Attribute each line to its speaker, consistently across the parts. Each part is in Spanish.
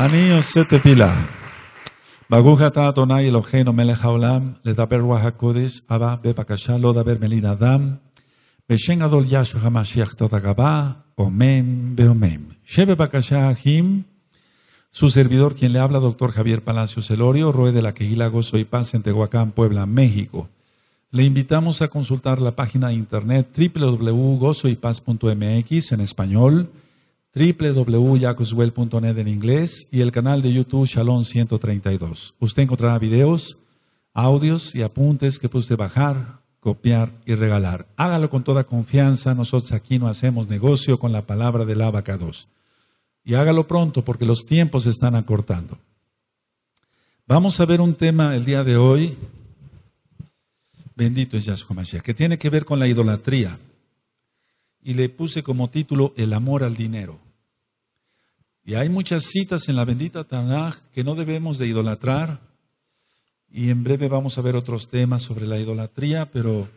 Speaker 1: Aníos setepila, Baguja ta tonay el objeto melejaolam, le da peruajacodes, aba be pacasha, loda bermelina dam, besengadol yashu hamashiach ta dagaba, o men beomem. Shebe su servidor quien le habla, doctor Javier Palacio Celorio, de la quehila Gozo y Paz en Tehuacán, Puebla, México. Le invitamos a consultar la página de internet www.gozoypaz.mx en español www.yacoswell.net en inglés y el canal de YouTube Shalom 132. Usted encontrará videos, audios y apuntes que puede bajar, copiar y regalar. Hágalo con toda confianza, nosotros aquí no hacemos negocio con la palabra del abaca 2. Y hágalo pronto porque los tiempos se están acortando. Vamos a ver un tema el día de hoy, bendito es Yahshua Mashiach, que tiene que ver con la idolatría y le puse como título El amor al dinero. Y hay muchas citas en la bendita Tanaj que no debemos de idolatrar. Y en breve vamos a ver otros temas sobre la idolatría, pero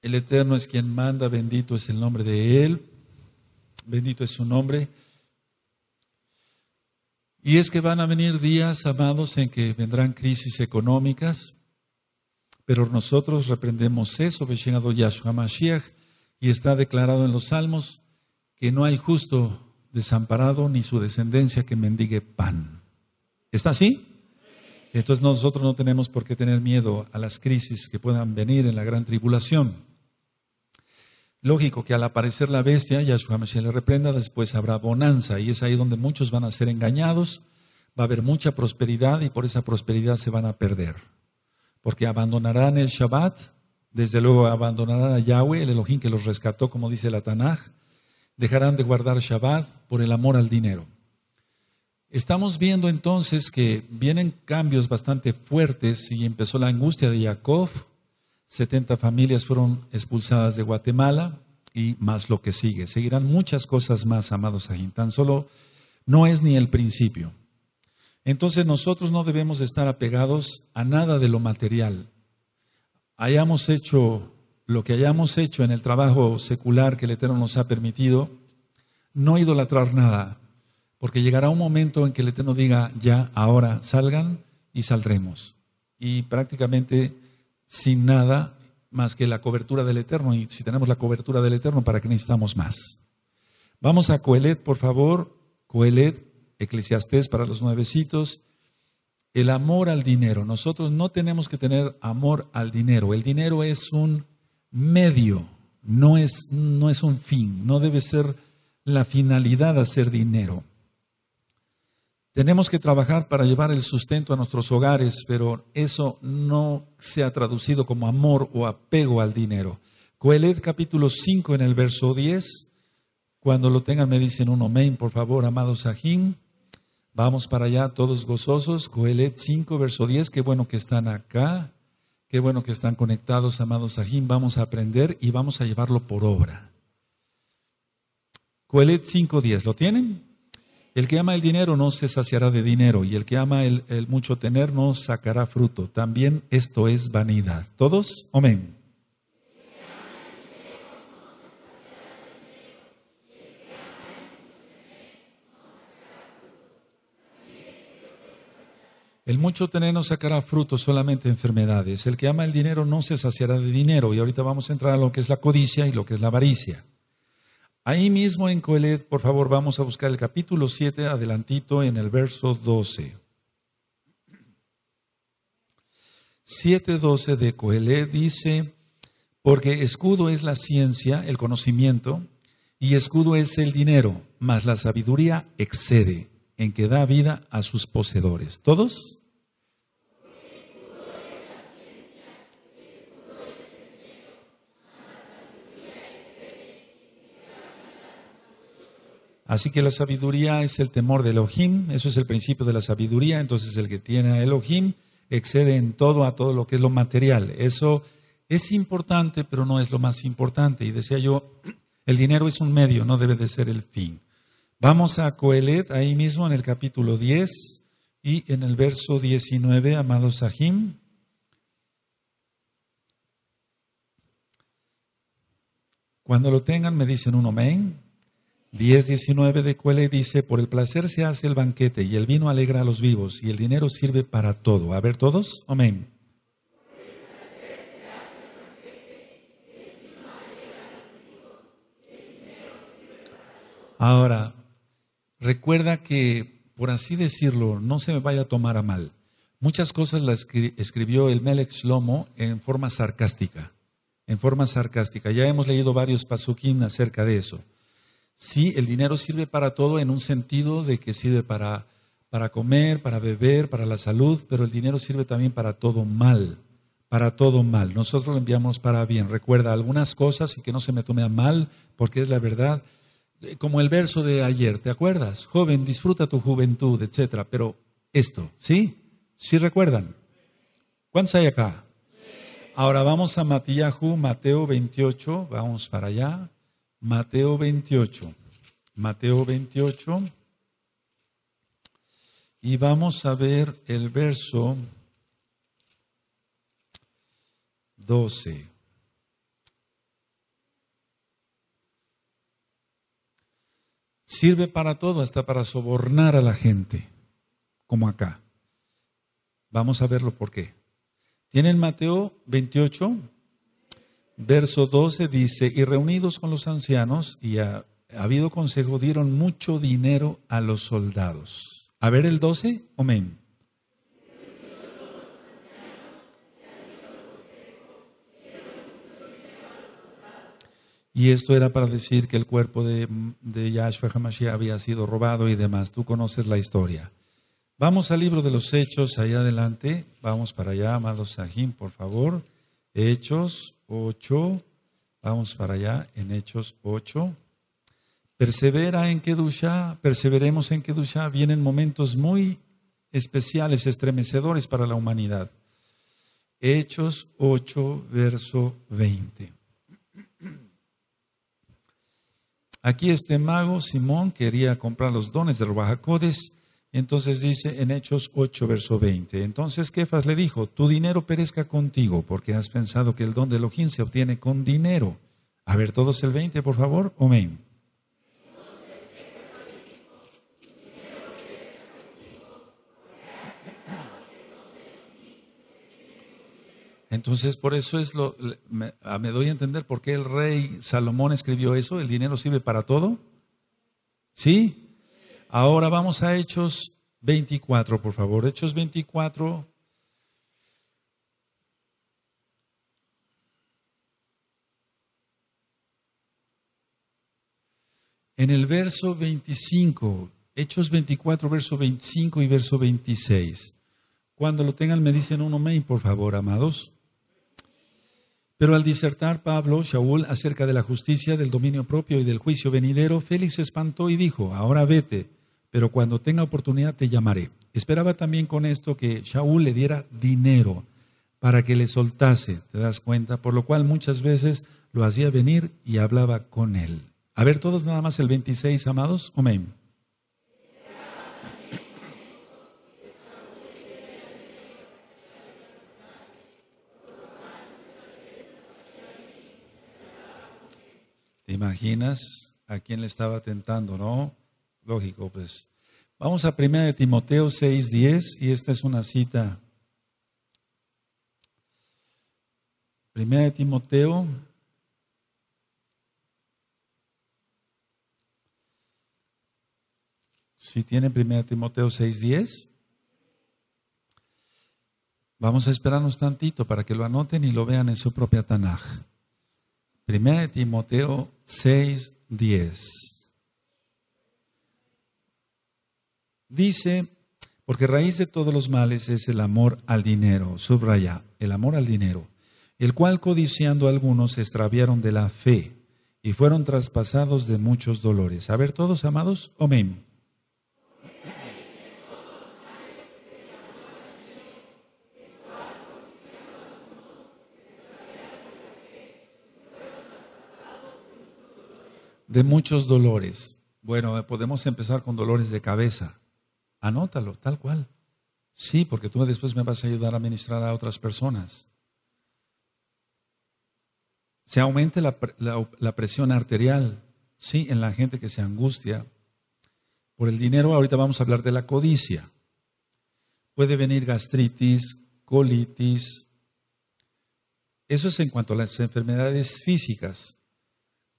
Speaker 1: el Eterno es quien manda, bendito es el nombre de Él, bendito es su nombre. Y es que van a venir días, amados, en que vendrán crisis económicas, pero nosotros reprendemos eso, Beshen Yahshua Mashiach, y está declarado en los Salmos que no hay justo desamparado ni su descendencia que mendigue pan. ¿Está así? Entonces nosotros no tenemos por qué tener miedo a las crisis que puedan venir en la gran tribulación. Lógico que al aparecer la bestia, Yahshua Mashiach le reprenda, después habrá bonanza y es ahí donde muchos van a ser engañados, va a haber mucha prosperidad y por esa prosperidad se van a perder, porque abandonarán el Shabbat desde luego abandonarán a Yahweh, el Elohim que los rescató, como dice la Tanaj. Dejarán de guardar Shabbat por el amor al dinero. Estamos viendo entonces que vienen cambios bastante fuertes y empezó la angustia de Jacob. 70 familias fueron expulsadas de Guatemala y más lo que sigue. Seguirán muchas cosas más, amados ajintán, Tan solo no es ni el principio. Entonces nosotros no debemos estar apegados a nada de lo material, hayamos hecho lo que hayamos hecho en el trabajo secular que el Eterno nos ha permitido, no idolatrar nada, porque llegará un momento en que el Eterno diga, ya, ahora salgan y saldremos. Y prácticamente sin nada más que la cobertura del Eterno, y si tenemos la cobertura del Eterno, ¿para qué necesitamos más? Vamos a Coelet, por favor. Coelet, Eclesiastés para los nuevecitos, el amor al dinero. Nosotros no tenemos que tener amor al dinero. El dinero es un medio, no es, un fin, no debe ser la finalidad hacer dinero. Tenemos que trabajar para llevar el sustento a nuestros hogares, pero eso no se ha traducido como amor o apego al dinero. Coeled capítulo 5 en el verso 10, cuando lo tengan me dicen un amén, por favor, amado Sajín. Vamos para allá todos gozosos. Coelet 5, verso 10. Qué bueno que están acá. Qué bueno que están conectados, amados Ajim. Vamos a aprender y vamos a llevarlo por obra. Coelet 5, 10. ¿Lo tienen? El que ama el dinero no se saciará de dinero y el que ama el, el mucho tener no sacará fruto. También esto es vanidad. ¿Todos? Amén. El mucho tener no sacará frutos, solamente enfermedades. El que ama el dinero no se saciará de dinero. Y ahorita vamos a entrar a lo que es la codicia y lo que es la avaricia. Ahí mismo en Coelet, por favor, vamos a buscar el capítulo 7, adelantito en el verso 12. 7.12 de Coelet dice, porque escudo es la ciencia, el conocimiento, y escudo es el dinero, mas la sabiduría excede en que da vida a sus poseedores. ¿Todos? Así que la sabiduría es el temor del Elohim, eso es el principio de la sabiduría, entonces el que tiene a Elohim excede en todo a todo lo que es lo material. Eso es importante, pero no es lo más importante. Y decía yo, el dinero es un medio, no debe de ser el fin. Vamos a Coelet, ahí mismo en el capítulo 10 y en el verso 19, amados Sahim. Cuando lo tengan me dicen un amén. 10.19 de Cuele dice, por el placer se hace el banquete y el vino alegra a los vivos y el dinero sirve para todo. A ver todos, amén. Ahora, recuerda que, por así decirlo, no se me vaya a tomar a mal. Muchas cosas las escribió el Melex Lomo en forma sarcástica. En forma sarcástica. Ya hemos leído varios pasuquín acerca de eso. Sí, el dinero sirve para todo en un sentido de que sirve para, para comer, para beber, para la salud, pero el dinero sirve también para todo mal, para todo mal. Nosotros lo enviamos para bien. Recuerda algunas cosas y que no se me tome a mal, porque es la verdad. Eh, como el verso de ayer, ¿te acuerdas? Joven, disfruta tu juventud, etcétera. Pero esto, ¿sí? ¿Sí recuerdan? ¿Cuántos hay acá? Ahora vamos a Matías, Mateo 28, vamos para allá. Mateo 28. Mateo 28. Y vamos a ver el verso 12. Sirve para todo, hasta para sobornar a la gente, como acá. Vamos a verlo por qué. ¿Tienen Mateo 28? verso 12 dice, y reunidos con los ancianos y ha, habido consejo, dieron mucho dinero a los soldados. A ver el 12, amén. Y esto era para decir que el cuerpo de, de Yahshua había sido robado y demás. Tú conoces la historia. Vamos al libro de los Hechos, ahí adelante. Vamos para allá, amados Sahim, por favor. Hechos 8, vamos para allá, en Hechos 8. Persevera en Kedusha, perseveremos en Kedusha. Vienen momentos muy especiales, estremecedores para la humanidad. Hechos 8, verso 20. Aquí este mago, Simón, quería comprar los dones de los Bajacodes entonces dice en Hechos 8, verso 20, entonces Kefas le dijo, tu dinero perezca contigo, porque has pensado que el don de Elohim se obtiene con dinero. A ver, todos el 20, por favor, amén. Entonces, por eso es lo, me, ah, me, doy a entender por qué el rey Salomón escribió eso, el dinero sirve para todo. ¿Sí? Ahora vamos a Hechos 24, por favor. Hechos 24. En el verso 25, Hechos 24, verso 25 y verso 26. Cuando lo tengan me dicen un main, por favor, amados. Pero al disertar Pablo, Shaul, acerca de la justicia, del dominio propio y del juicio venidero, Félix se espantó y dijo, ahora vete pero cuando tenga oportunidad te llamaré. Esperaba también con esto que Shaul le diera dinero para que le soltase, te das cuenta, por lo cual muchas veces lo hacía venir y hablaba con él. A ver todos nada más el 26, amados. Amén. ¿Te imaginas a quién le estaba tentando, no? lógico, pues. Vamos a 1 Timoteo 6:10 y esta es una cita. 1 Timoteo Si tienen 1 Timoteo 6:10, vamos a esperarnos tantito para que lo anoten y lo vean en su propia Tanaj. 1 Timoteo 6:10. Dice, porque raíz de todos los males es el amor al dinero, subraya, el amor al dinero, el cual codiciando algunos se extraviaron de la fe y fueron traspasados de muchos dolores. A ver, todos amados, amén. De muchos dolores. Bueno, podemos empezar con dolores de cabeza Anótalo, tal cual. Sí, porque tú después me vas a ayudar a administrar a otras personas. Se aumenta la, la, presión arterial, sí, en la gente que se angustia por el dinero. Ahorita vamos a hablar de la codicia. Puede venir gastritis, colitis. Eso es en cuanto a las enfermedades físicas.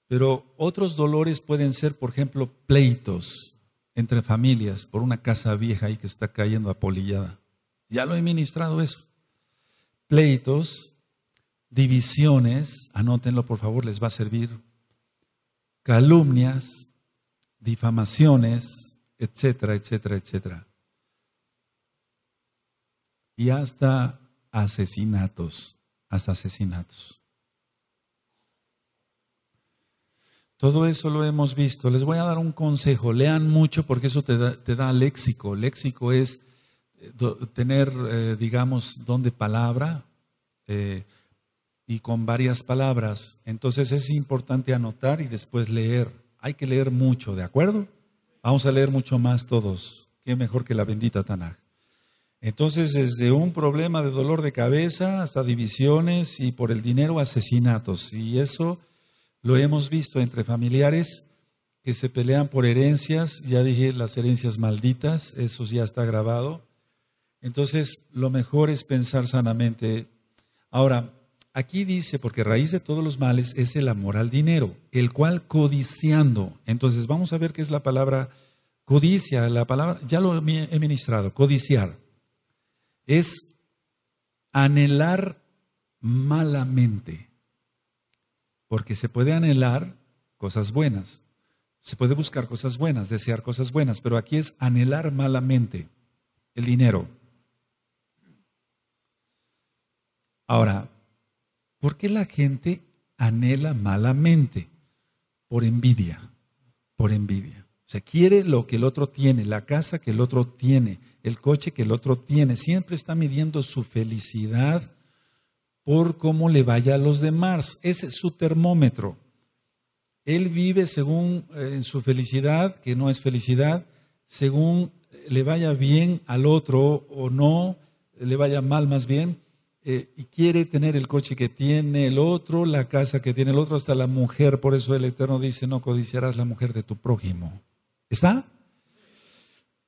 Speaker 1: Pero otros dolores pueden ser, por ejemplo, pleitos entre familias por una casa vieja ahí que está cayendo apolillada. Ya lo he ministrado eso. Pleitos, divisiones, anótenlo por favor, les va a servir. Calumnias, difamaciones, etcétera, etcétera, etcétera. Y hasta asesinatos, hasta asesinatos. Todo eso lo hemos visto. Les voy a dar un consejo. Lean mucho porque eso te da, léxico. Léxico es eh, tener, eh, digamos, don palabra eh, y con varias palabras. Entonces es importante anotar y después leer. Hay que leer mucho, ¿de acuerdo? Vamos a leer mucho más todos. Qué mejor que la bendita Tanaj. Entonces, desde un problema de dolor de cabeza hasta divisiones y por el dinero asesinatos. Y eso lo hemos visto entre familiares que se pelean por herencias, ya dije las herencias malditas, eso ya está grabado. Entonces, lo mejor es pensar sanamente. Ahora, aquí dice, porque raíz de todos los males es el amor al dinero, el cual codiciando. Entonces, vamos a ver qué es la palabra codicia, la palabra, ya lo he ministrado, codiciar. Es anhelar malamente. Porque se puede anhelar cosas buenas, se puede buscar cosas buenas, desear cosas buenas, pero aquí es anhelar malamente el dinero. Ahora, ¿por qué la gente anhela malamente? Por envidia, por envidia. O sea, quiere lo que el otro tiene, la casa que el otro tiene, el coche que el otro tiene. Siempre está midiendo su felicidad por cómo le vaya a los demás. Ese es su termómetro. Él vive según eh, en su felicidad, que no es felicidad, según le vaya bien al otro o no, le vaya mal más bien, eh, y quiere tener el coche que tiene el otro, la casa que tiene el otro, hasta la mujer. Por eso el Eterno dice, no codiciarás la mujer de tu prójimo. ¿Está?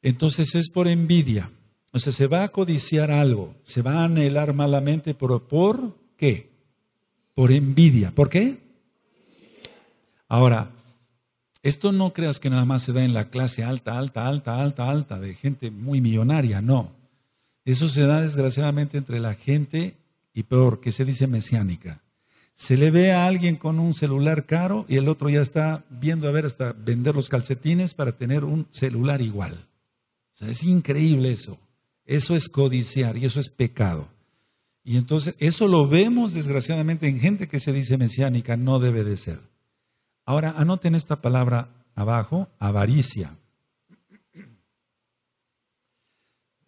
Speaker 1: Entonces es por envidia. O sea, se va a codiciar algo, se va a anhelar malamente, pero ¿por qué? Por envidia. ¿Por qué? Ahora, esto no creas que nada más se da en la clase alta, alta, alta, alta, alta, de gente muy millonaria, no. Eso se da desgraciadamente entre la gente y peor, que se dice mesiánica. Se le ve a alguien con un celular caro y el otro ya está viendo a ver hasta vender los calcetines para tener un celular igual. O sea, es increíble eso. Eso es codiciar y eso es pecado. Y entonces eso lo vemos desgraciadamente en gente que se dice mesiánica, no debe de ser. Ahora anoten esta palabra abajo, avaricia.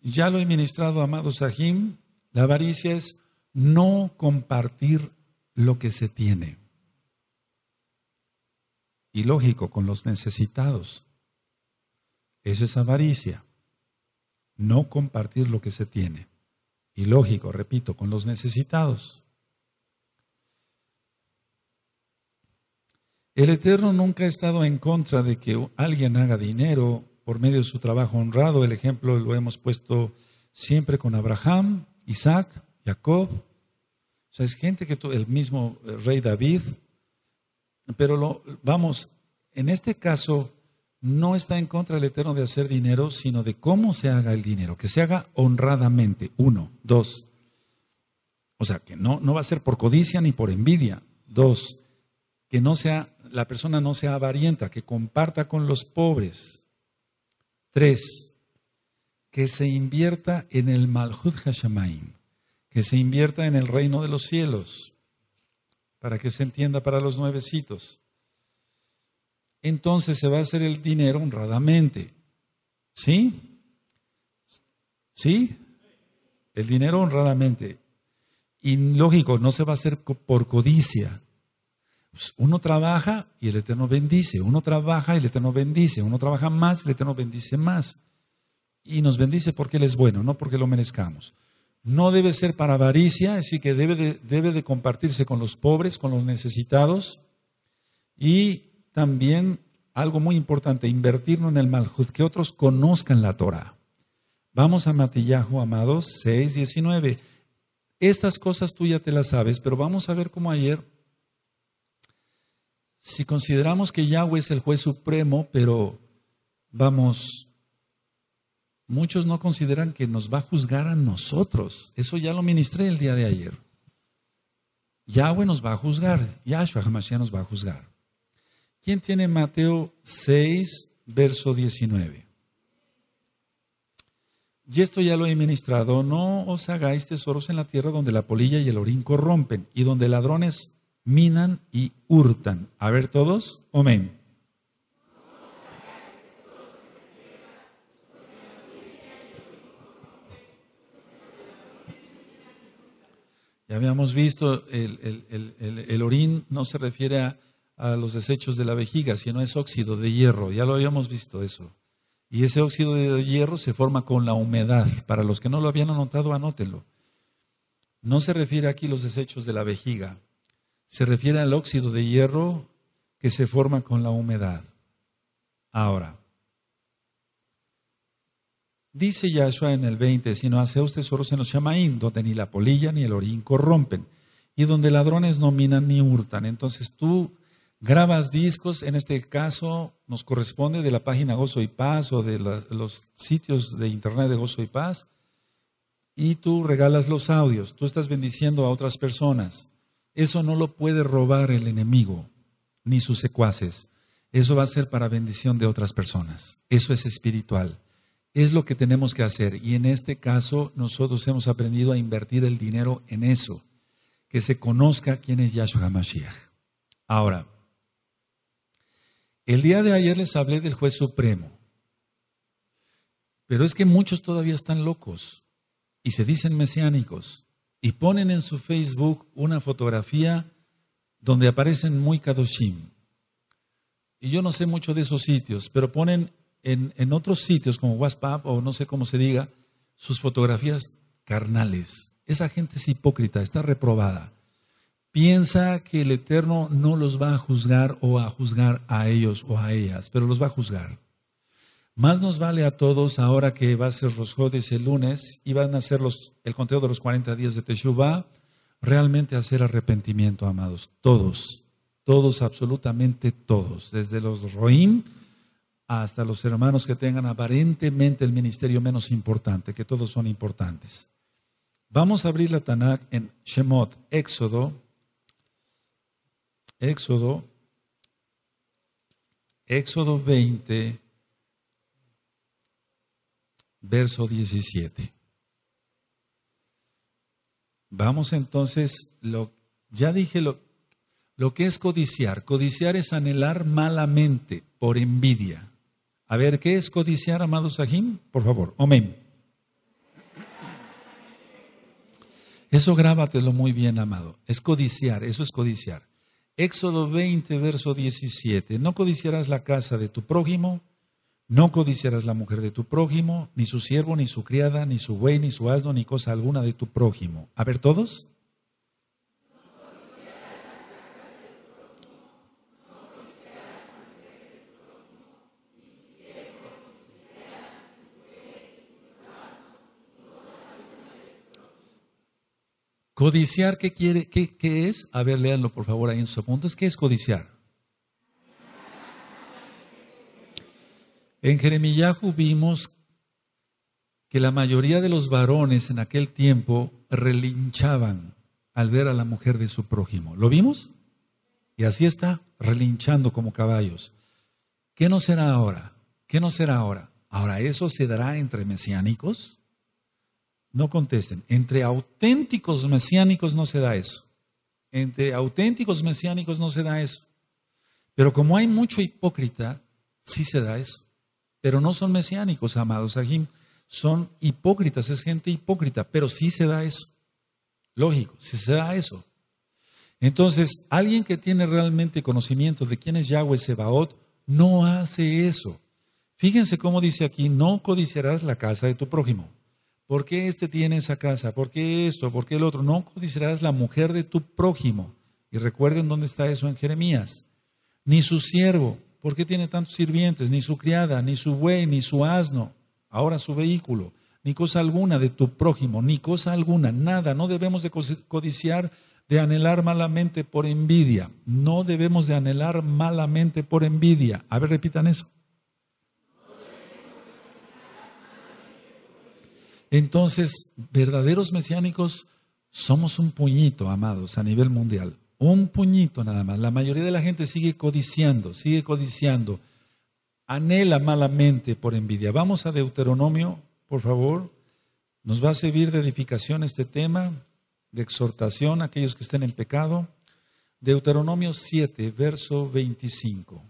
Speaker 1: Ya lo he ministrado, amado Sahim, la avaricia es no compartir lo que se tiene. Y lógico, con los necesitados. Eso es avaricia no compartir lo que se tiene. Y lógico, repito, con los necesitados. El Eterno nunca ha estado en contra de que alguien haga dinero por medio de su trabajo honrado. El ejemplo lo hemos puesto siempre con Abraham, Isaac, Jacob. O sea, es gente que el mismo eh, rey David. Pero lo, vamos, en este caso, no está en contra el Eterno de hacer dinero, sino de cómo se haga el dinero, que se haga honradamente, uno, dos. O sea, que no, va a ser por codicia ni por envidia, dos, que no sea, la persona no sea avarienta, que comparta con los pobres, tres, que se invierta en el Malhud Hashemayim, que se invierta en el reino de los cielos, para que se entienda para los nuevecitos entonces se va a hacer el dinero honradamente. ¿Sí? ¿Sí? El dinero honradamente. Y lógico, no se va a hacer por codicia. Pues, uno trabaja y el Eterno bendice, uno trabaja y el Eterno bendice, uno trabaja más y el Eterno bendice más. Y nos bendice porque Él es bueno, no porque lo merezcamos. No debe ser para avaricia, es decir, que debe debe de compartirse con los pobres, con los necesitados. Y también algo muy importante, invertirnos en el mal, que otros conozcan la Torah. Vamos a Matillahu amados, 6, 19. Estas cosas tú ya te las sabes, pero vamos a ver como ayer, si consideramos que Yahweh es el juez supremo, pero vamos, muchos no consideran que nos va a juzgar a nosotros. Eso ya lo ministré el día de ayer. Yahweh nos va a juzgar, Yahshua Hamashiach nos va a juzgar. ¿Quién tiene Mateo 6, verso 19? Y esto ya lo he ministrado, no os hagáis tesoros en la tierra donde la polilla y el orín corrompen y donde ladrones minan y hurtan. A ver todos, amén. Ya habíamos visto, el, el, el orín no se refiere a a los desechos de la vejiga, sino es óxido de hierro, ya lo habíamos visto eso. Y ese óxido de hierro se forma con la humedad. Para los que no lo habían anotado, anótenlo. No se refiere aquí a los desechos de la vejiga, se refiere al óxido de hierro que se forma con la humedad. Ahora, dice Yahshua en el 20, usted haceos tesoros se nos llama donde ni la polilla ni el orín corrompen, y donde ladrones no minan ni hurtan. Entonces tú grabas discos, en este caso nos corresponde de la página Gozo y Paz o de los sitios de internet de Gozo y Paz, y tú regalas los audios, tú estás bendiciendo a otras personas. Eso no lo puede robar el enemigo ni sus secuaces. Eso va a ser para bendición de otras personas. Eso es espiritual. Es lo que tenemos que hacer. Y en este caso nosotros hemos aprendido a invertir el dinero en eso. Que se conozca quién es Yahshua Mashiach. Ahora, el día de ayer les hablé del juez supremo, pero es que muchos todavía están locos y se dicen mesiánicos y ponen en su Facebook una fotografía donde aparecen muy kadoshim. Y yo no sé mucho de esos sitios, pero ponen en, en otros sitios como WhatsApp o no sé cómo se diga, sus fotografías carnales. Esa gente es hipócrita, está reprobada piensa que el Eterno no los va a juzgar o a juzgar a ellos o a ellas, pero los va a juzgar. Más nos vale a todos ahora que va a ser Rosjodes el lunes y van a hacer los, el conteo de los 40 días de Teshuvah, realmente hacer arrepentimiento, amados. Todos, todos, absolutamente todos, desde los Roim hasta los hermanos que tengan aparentemente el ministerio menos importante, que todos son importantes. Vamos a abrir la Tanakh en Shemot, Éxodo Éxodo, Éxodo 20, verso 17. Vamos entonces, lo, ya dije lo, lo que es codiciar. Codiciar es anhelar malamente por envidia. A ver, ¿qué es codiciar, amado Sahim? Por favor, amén. Eso grábatelo muy bien, amado. Es codiciar, eso es codiciar. Éxodo 20, verso 17. No codiciarás la casa de tu prójimo, no codiciarás la mujer de tu prójimo, ni su siervo, ni su criada, ni su buey, ni su asno, ni cosa alguna de tu prójimo. A ver todos. Codiciar, ¿qué quiere? ¿Qué, es? A ver, léanlo por favor ahí en sus apuntes. ¿Qué es codiciar? En Jeremiyahu vimos que la mayoría de los varones en aquel tiempo relinchaban al ver a la mujer de su prójimo. ¿Lo vimos? Y así está, relinchando como caballos. ¿Qué no será ahora? ¿Qué no será ahora? ¿Ahora eso se dará entre mesiánicos? No contesten. Entre auténticos mesiánicos no se da eso. Entre auténticos mesiánicos no se da eso. Pero como hay mucho hipócrita, sí se da eso. Pero no son mesiánicos, amados Ajim. Son hipócritas, es gente hipócrita, pero sí se da eso. Lógico, sí se da eso. Entonces, alguien que tiene realmente conocimiento de quién es Yahweh Sebaot, no hace eso. Fíjense cómo dice aquí, no codiciarás la casa de tu prójimo. ¿Por qué este tiene esa casa? ¿Por qué esto? ¿Por qué el otro? No codiciarás la mujer de tu prójimo. Y recuerden dónde está eso en Jeremías. Ni su siervo, ¿por qué tiene tantos sirvientes? Ni su criada, ni su buey, ni su asno, ahora su vehículo, ni cosa alguna de tu prójimo, ni cosa alguna, nada. No debemos de codiciar, de anhelar malamente por envidia. No debemos de anhelar malamente por envidia. A ver, repitan eso. Entonces, verdaderos mesiánicos somos un puñito, amados, a nivel mundial. Un puñito nada más. La mayoría de la gente sigue codiciando, sigue codiciando. Anhela malamente por envidia. Vamos a Deuteronomio, por favor. Nos va a servir de edificación este tema, de exhortación a aquellos que estén en pecado. Deuteronomio 7, verso 25.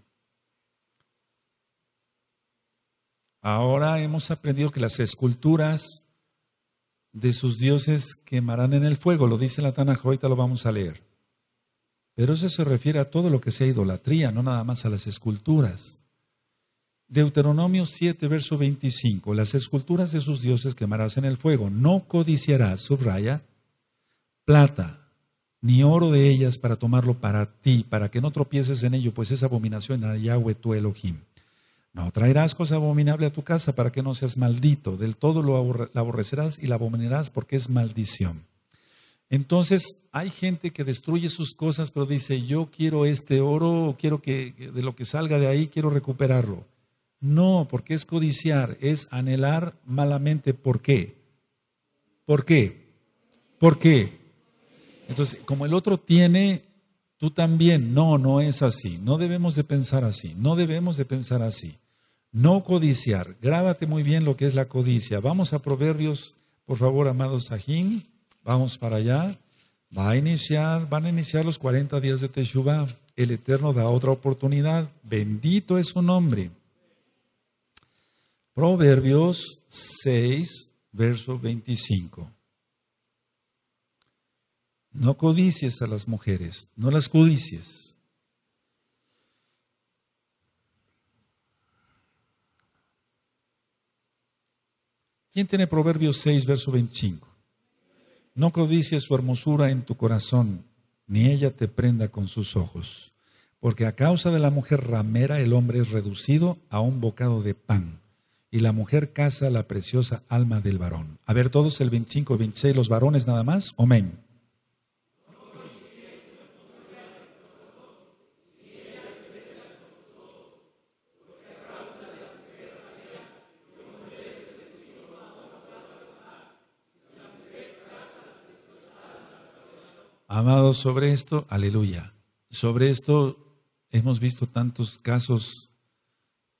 Speaker 1: Ahora hemos aprendido que las esculturas de sus dioses quemarán en el fuego, lo dice la Tanaj, lo vamos a leer. Pero eso se refiere a todo lo que sea idolatría, no nada más a las esculturas. Deuteronomio 7, verso 25, las esculturas de sus dioses quemarás en el fuego, no codiciarás, subraya, plata, ni oro de ellas para tomarlo para ti, para que no tropieces en ello, pues es abominación a Yahweh tu Elohim. No traerás cosa abominable a tu casa para que no seas maldito. Del todo lo la aborrecerás y la abominarás porque es maldición. Entonces hay gente que destruye sus cosas, pero dice, yo quiero este oro, quiero que de lo que salga de ahí, quiero recuperarlo. No, porque es codiciar, es anhelar malamente. ¿Por qué? ¿Por qué? ¿Por qué? Entonces, como el otro tiene, tú también. No, no es así. No debemos de pensar así. No debemos de pensar así. No codiciar. Grábate muy bien lo que es la codicia. Vamos a Proverbios, por favor, amados Sajín. Vamos para allá. Va a iniciar, van a iniciar los 40 días de Teshuvah. El Eterno da otra oportunidad. Bendito es su nombre. Proverbios 6, verso 25. No codicies a las mujeres, no las codicies ¿Quién tiene Proverbios 6, verso 25? No codicies su hermosura en tu corazón, ni ella te prenda con sus ojos, porque a causa de la mujer ramera el hombre es reducido a un bocado de pan, y la mujer caza la preciosa alma del varón. A ver todos el 25, 26, los varones nada más. Amén. Amados, sobre esto, aleluya. Sobre esto hemos visto tantos casos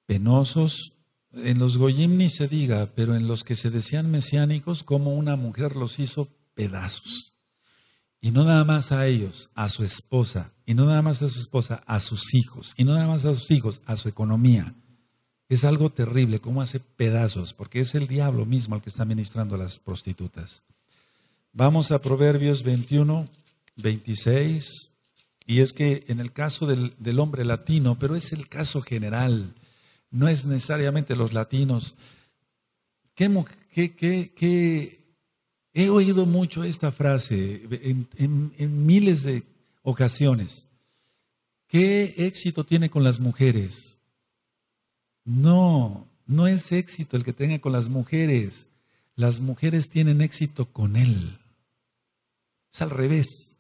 Speaker 1: penosos. En los Goyim ni se diga, pero en los que se decían mesiánicos, como una mujer los hizo pedazos. Y no nada más a ellos, a su esposa, y no nada más a su esposa, a sus hijos, y no nada más a sus hijos, a su economía. Es algo terrible cómo hace pedazos, porque es el diablo mismo el que está ministrando a las prostitutas. Vamos a Proverbios 21, 26, y es que en el caso del, hombre latino, pero es el caso general, no es necesariamente los latinos. ¿Qué, He oído mucho esta frase en miles de ocasiones. ¿Qué éxito tiene con las mujeres? No, no es éxito el que tenga con las mujeres. Las mujeres tienen éxito con él. Es al revés.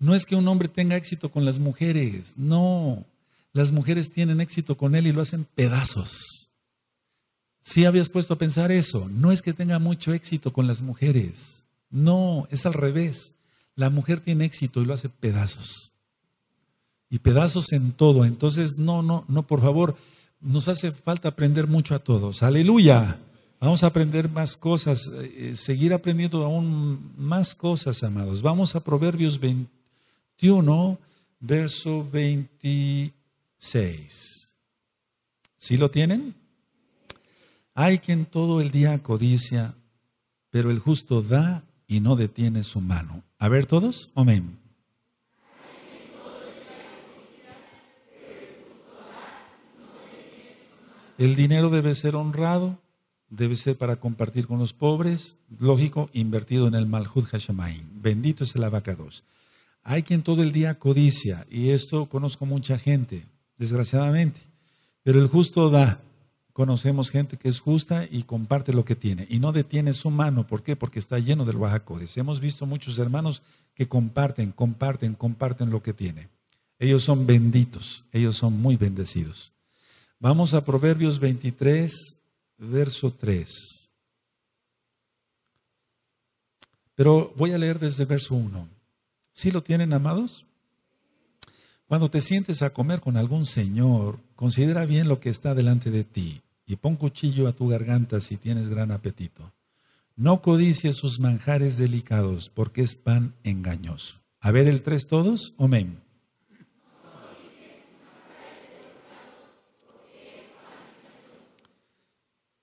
Speaker 1: No es que un hombre tenga éxito con las mujeres, no. Las mujeres tienen éxito con él y lo hacen pedazos. Si habías puesto a pensar eso, no es que tenga mucho éxito con las mujeres, no, es al revés. La mujer tiene éxito y lo hace pedazos. Y pedazos en todo. Entonces, no, no, no, por favor, nos hace falta aprender mucho a todos. Aleluya. Vamos a aprender más cosas, eh, eh, seguir aprendiendo aún más cosas, amados. Vamos a Proverbios 20 verso 26. ¿Sí lo tienen? Hay quien todo el día codicia, pero el justo da y no detiene su mano. A ver todos, amén. El dinero debe ser honrado, debe ser para compartir con los pobres, lógico, invertido en el Malhud Hashemayim. Bendito es el abacados. Hay quien todo el día codicia, y esto conozco mucha gente, desgraciadamente. Pero el justo da. Conocemos gente que es justa y comparte lo que tiene. Y no detiene su mano. ¿Por qué? Porque está lleno del Bajacodes. Hemos visto muchos hermanos que comparten, comparten, comparten lo que tiene. Ellos son benditos. Ellos son muy bendecidos. Vamos a Proverbios 23, verso 3. Pero voy a leer desde verso 1. ¿Sí lo tienen, amados? Cuando te sientes a comer con algún señor, considera bien lo que está delante de ti y pon cuchillo a tu garganta si tienes gran apetito. No codicies sus manjares delicados, porque es pan engañoso. A ver el tres todos. Amén.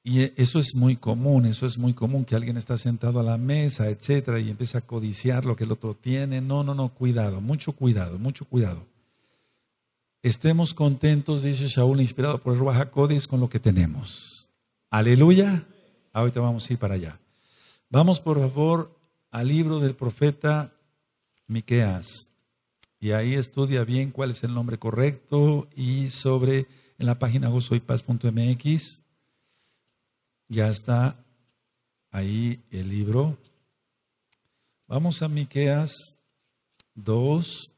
Speaker 1: Y eh, eso es muy común, eso es muy común, que alguien está sentado a la mesa, etcétera, y empieza a codiciar lo que el otro tiene. No, no, no, cuidado, mucho cuidado, mucho cuidado. Estemos contentos, dice Shaul, inspirado por el Ruajacodis, con lo que tenemos. Aleluya. Ahorita vamos a ir para allá. Vamos, por favor, al libro del profeta Miqueas. Y ahí estudia bien cuál es el nombre correcto y sobre en la página gozoypaz.mx ya está ahí el libro. Vamos a Miqueas 2,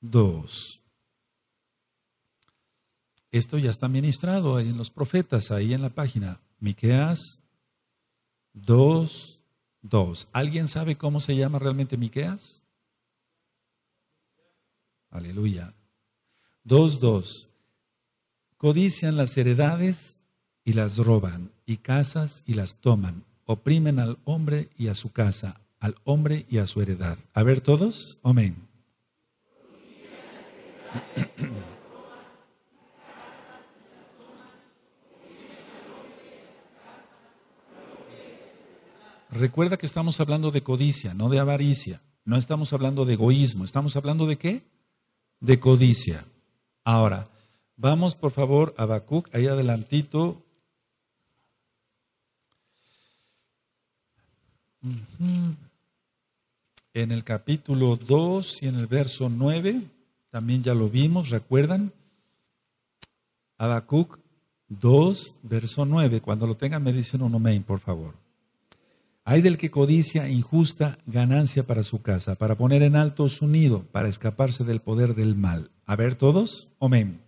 Speaker 1: 2. Esto ya está ministrado ahí en los profetas, ahí en la página. Miqueas 2, 2. ¿Alguien sabe cómo se llama realmente Miqueas? Aleluya. 2, 2. Codician las heredades y las roban, y casas y las toman, oprimen al hombre y a su casa, al hombre y a su heredad. A ver todos, amén. Recuerda que estamos hablando de codicia, no de avaricia. No estamos hablando de egoísmo. ¿Estamos hablando de qué? De codicia. Ahora, vamos por favor a Habacuc, ahí adelantito, En el capítulo 2 y en el verso 9, también ya lo vimos, ¿recuerdan? Habacuc 2, verso 9. Cuando lo tengan, me dicen un amén, por favor. Hay del que codicia injusta ganancia para su casa, para poner en alto su nido, para escaparse del poder del mal. A ver todos, amén.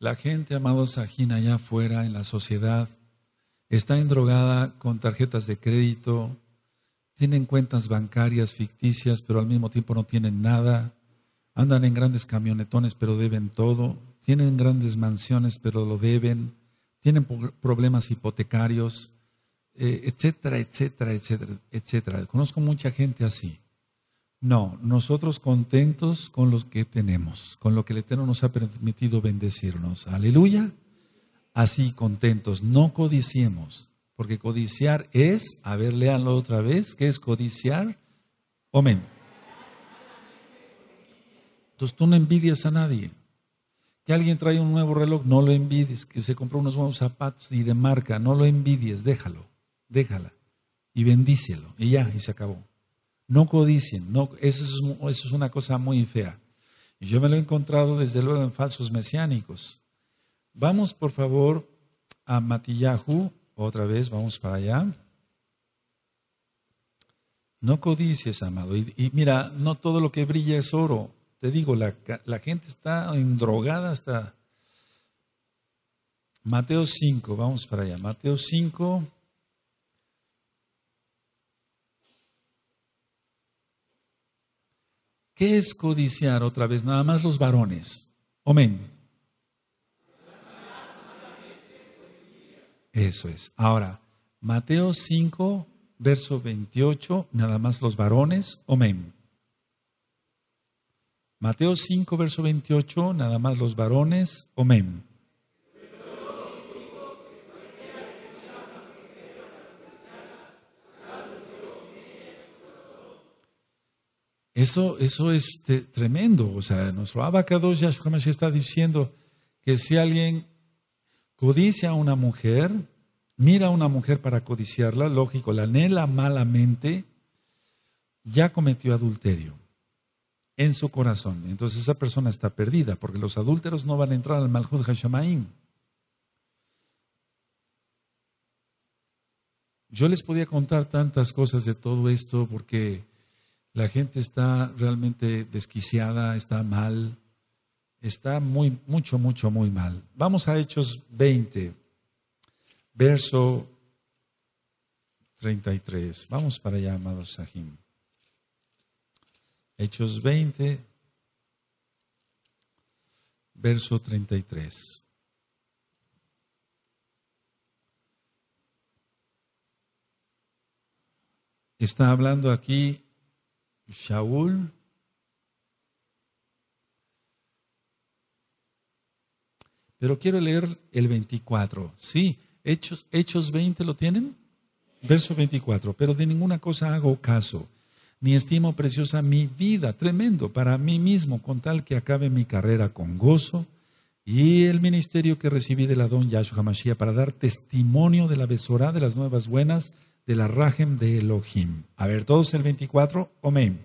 Speaker 1: La gente, amados agina allá afuera en la sociedad, está endrogada con tarjetas de crédito, tienen cuentas bancarias ficticias, pero al mismo tiempo no tienen nada, andan en grandes camionetones, pero deben todo, tienen grandes mansiones, pero lo deben, tienen problemas hipotecarios, eh, etcétera, etcétera, etcétera, etcétera. Conozco mucha gente así. No, nosotros contentos con lo que tenemos, con lo que el Eterno nos ha permitido bendecirnos. Aleluya. Así contentos, no codiciemos, porque codiciar es, a ver, léanlo otra vez, ¿qué es codiciar? Amén. Entonces tú no envidias a nadie. Que alguien trae un nuevo reloj, no lo envidies. Que se compró unos nuevos zapatos y de marca, no lo envidies, déjalo, déjala. Y bendícelo. Y ya, y se acabó. No codicien, eso es, una cosa muy fea. yo me lo he encontrado desde luego en falsos mesiánicos. Vamos por favor a Matillahu, otra vez vamos para allá. No codices, amado. Y, mira, no todo lo que brilla es oro. Te digo, la, gente está endrogada hasta... Mateo 5, vamos para allá. Mateo 5, ¿Qué es codiciar otra vez? Nada más los varones. Amén. Eso es. Ahora, Mateo 5, verso 28, nada más los varones. Amén. Mateo 5, verso 28, nada más los varones. Amén. Eso, eso es tremendo. O sea, nuestro abacado Yahshua Mashiach está diciendo que si alguien codicia a una mujer, mira a una mujer para codiciarla, lógico, la anhela malamente, ya cometió adulterio en su corazón. Entonces esa persona está perdida, porque los adúlteros no van a entrar al Malhud Hashamaim. Yo les podía contar tantas cosas de todo esto porque la gente está realmente desquiciada, está mal, está muy, mucho, mucho, muy mal. Vamos a Hechos 20, verso 33. Vamos para allá, amados Sahim. Hechos 20, verso 33. Está hablando aquí Shaul. Pero quiero leer el 24. Sí, Hechos, Hechos 20 lo tienen. Verso 24. Pero de ninguna cosa hago caso, ni estimo preciosa mi vida, tremendo, para mí mismo, con tal que acabe mi carrera con gozo y el ministerio que recibí la don Yahshua Mashiach para dar testimonio de la besorá de las nuevas buenas de la Rajem de Elohim. A ver, todos el 24, Omeim.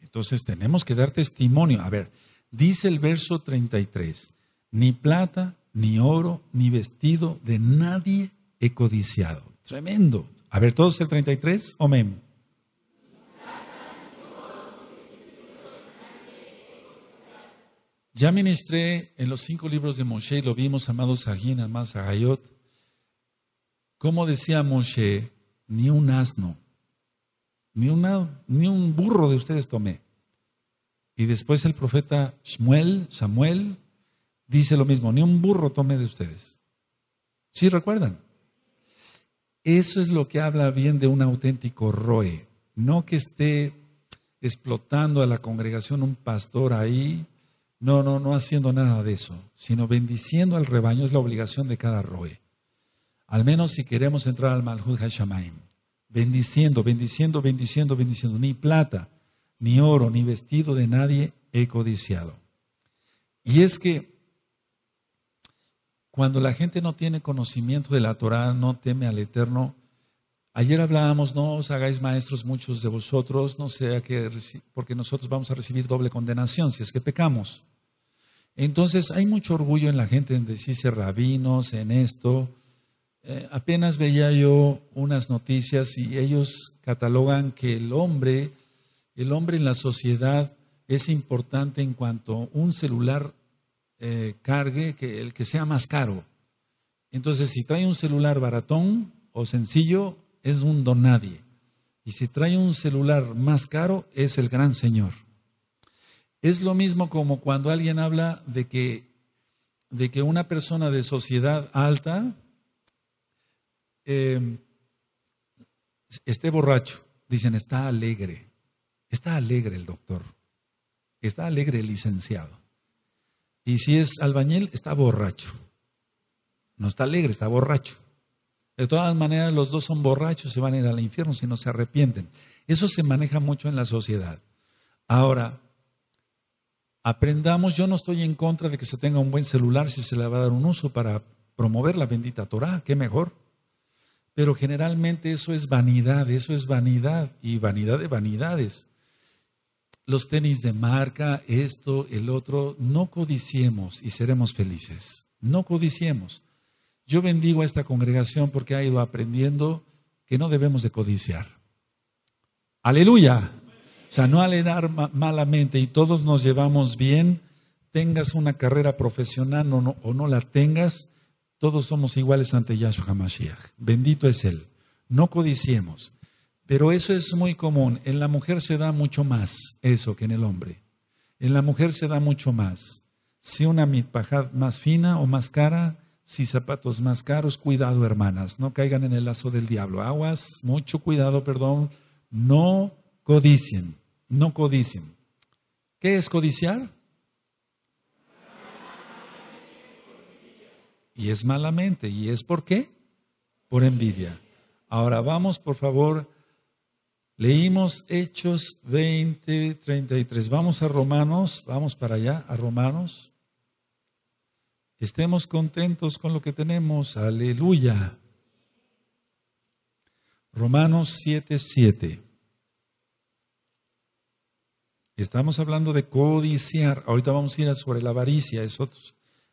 Speaker 1: Entonces tenemos que dar testimonio. A ver, dice el verso 33, ni plata ni oro, ni vestido de nadie he codiciado. Tremendo. A ver, todos el 33, amén. Ya ministré en los cinco libros de Moshe y lo vimos, amados Agin, amados Agayot, Como decía Moshe, ni un asno, ni, ni un burro de ustedes tomé. Y después el profeta Shmuel, Samuel dice lo mismo, ni un burro tome de ustedes. ¿Sí recuerdan? Eso es lo que habla bien de un auténtico roe, no que esté explotando a la congregación un pastor ahí, no, no, no haciendo nada de eso, sino bendiciendo al rebaño es la obligación de cada roe. Al menos si queremos entrar al Malhud Hashamaim, bendiciendo, bendiciendo, bendiciendo, bendiciendo, ni plata, ni oro, ni vestido de nadie he codiciado. Y es que cuando la gente no tiene conocimiento de la Torah, no teme al Eterno. Ayer hablábamos, no os hagáis maestros muchos de vosotros, no sea porque nosotros vamos a recibir doble condenación si es que pecamos. Entonces hay mucho orgullo en la gente en decirse rabinos, en esto. Eh, apenas veía yo unas noticias y ellos catalogan que el hombre, el hombre en la sociedad es importante en cuanto un celular eh, cargue, que el que sea más caro. Entonces, si trae un celular baratón o sencillo, es un don nadie. Y si trae un celular más caro, es el gran señor. Es lo mismo como cuando alguien habla de que, de que una persona de sociedad alta eh, esté borracho. Dicen, está alegre. Está alegre el doctor. Está alegre el licenciado. Y si es albañil, está borracho. No está alegre, está borracho. De todas maneras, los dos son borrachos, se van a ir al infierno si no se arrepienten. Eso se maneja mucho en la sociedad. Ahora, aprendamos, yo no estoy en contra de que se tenga un buen celular si se le va a dar un uso para promover la bendita Torah, qué mejor. Pero generalmente eso es vanidad, eso es vanidad y vanidad de vanidades los tenis de marca, esto, el otro, no codiciemos y seremos felices. No codiciemos. Yo bendigo a esta congregación porque ha ido aprendiendo que no debemos de codiciar. Aleluya. O sea, no alenar malamente y todos nos llevamos bien, tengas una carrera profesional o no, la tengas, todos somos iguales ante Yahshua Hamashiach. Bendito es Él. No codiciemos. Pero eso es muy común. En la mujer se da mucho más eso que en el hombre. En la mujer se da mucho más. Si una mitpajad más fina o más cara, si zapatos más caros, cuidado hermanas, no caigan en el lazo del diablo. Aguas, mucho cuidado, perdón, no codicien, no codicien. ¿Qué es codiciar? Y es malamente, ¿y es por qué? Por envidia. Ahora vamos, por favor, Leímos Hechos 20, 33. Vamos a Romanos, vamos para allá, a Romanos. Estemos contentos con lo que tenemos. Aleluya. Romanos 7, 7. Estamos hablando de codiciar. Ahorita vamos a ir sobre la avaricia. Es,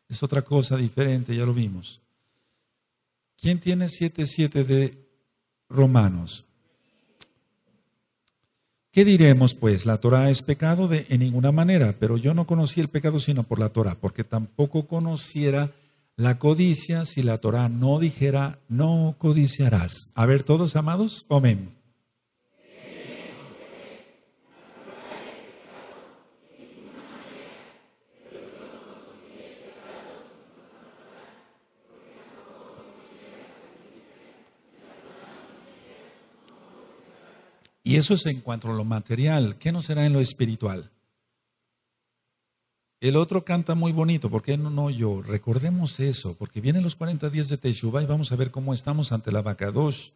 Speaker 1: es otra cosa diferente, ya lo vimos. ¿Quién tiene 7.7 de Romanos? ¿Qué diremos pues? La Torah es pecado de en ninguna manera, pero yo no conocí el pecado sino por la Torah, porque tampoco conociera la codicia si la Torah no dijera no codiciarás. A ver todos amados, amén. Y eso es en cuanto a lo material. ¿Qué no será en lo espiritual? El otro canta muy bonito, ¿por qué no, yo? Recordemos eso, porque vienen los 40 días de Teshuvah y vamos a ver cómo estamos ante la vaca dos.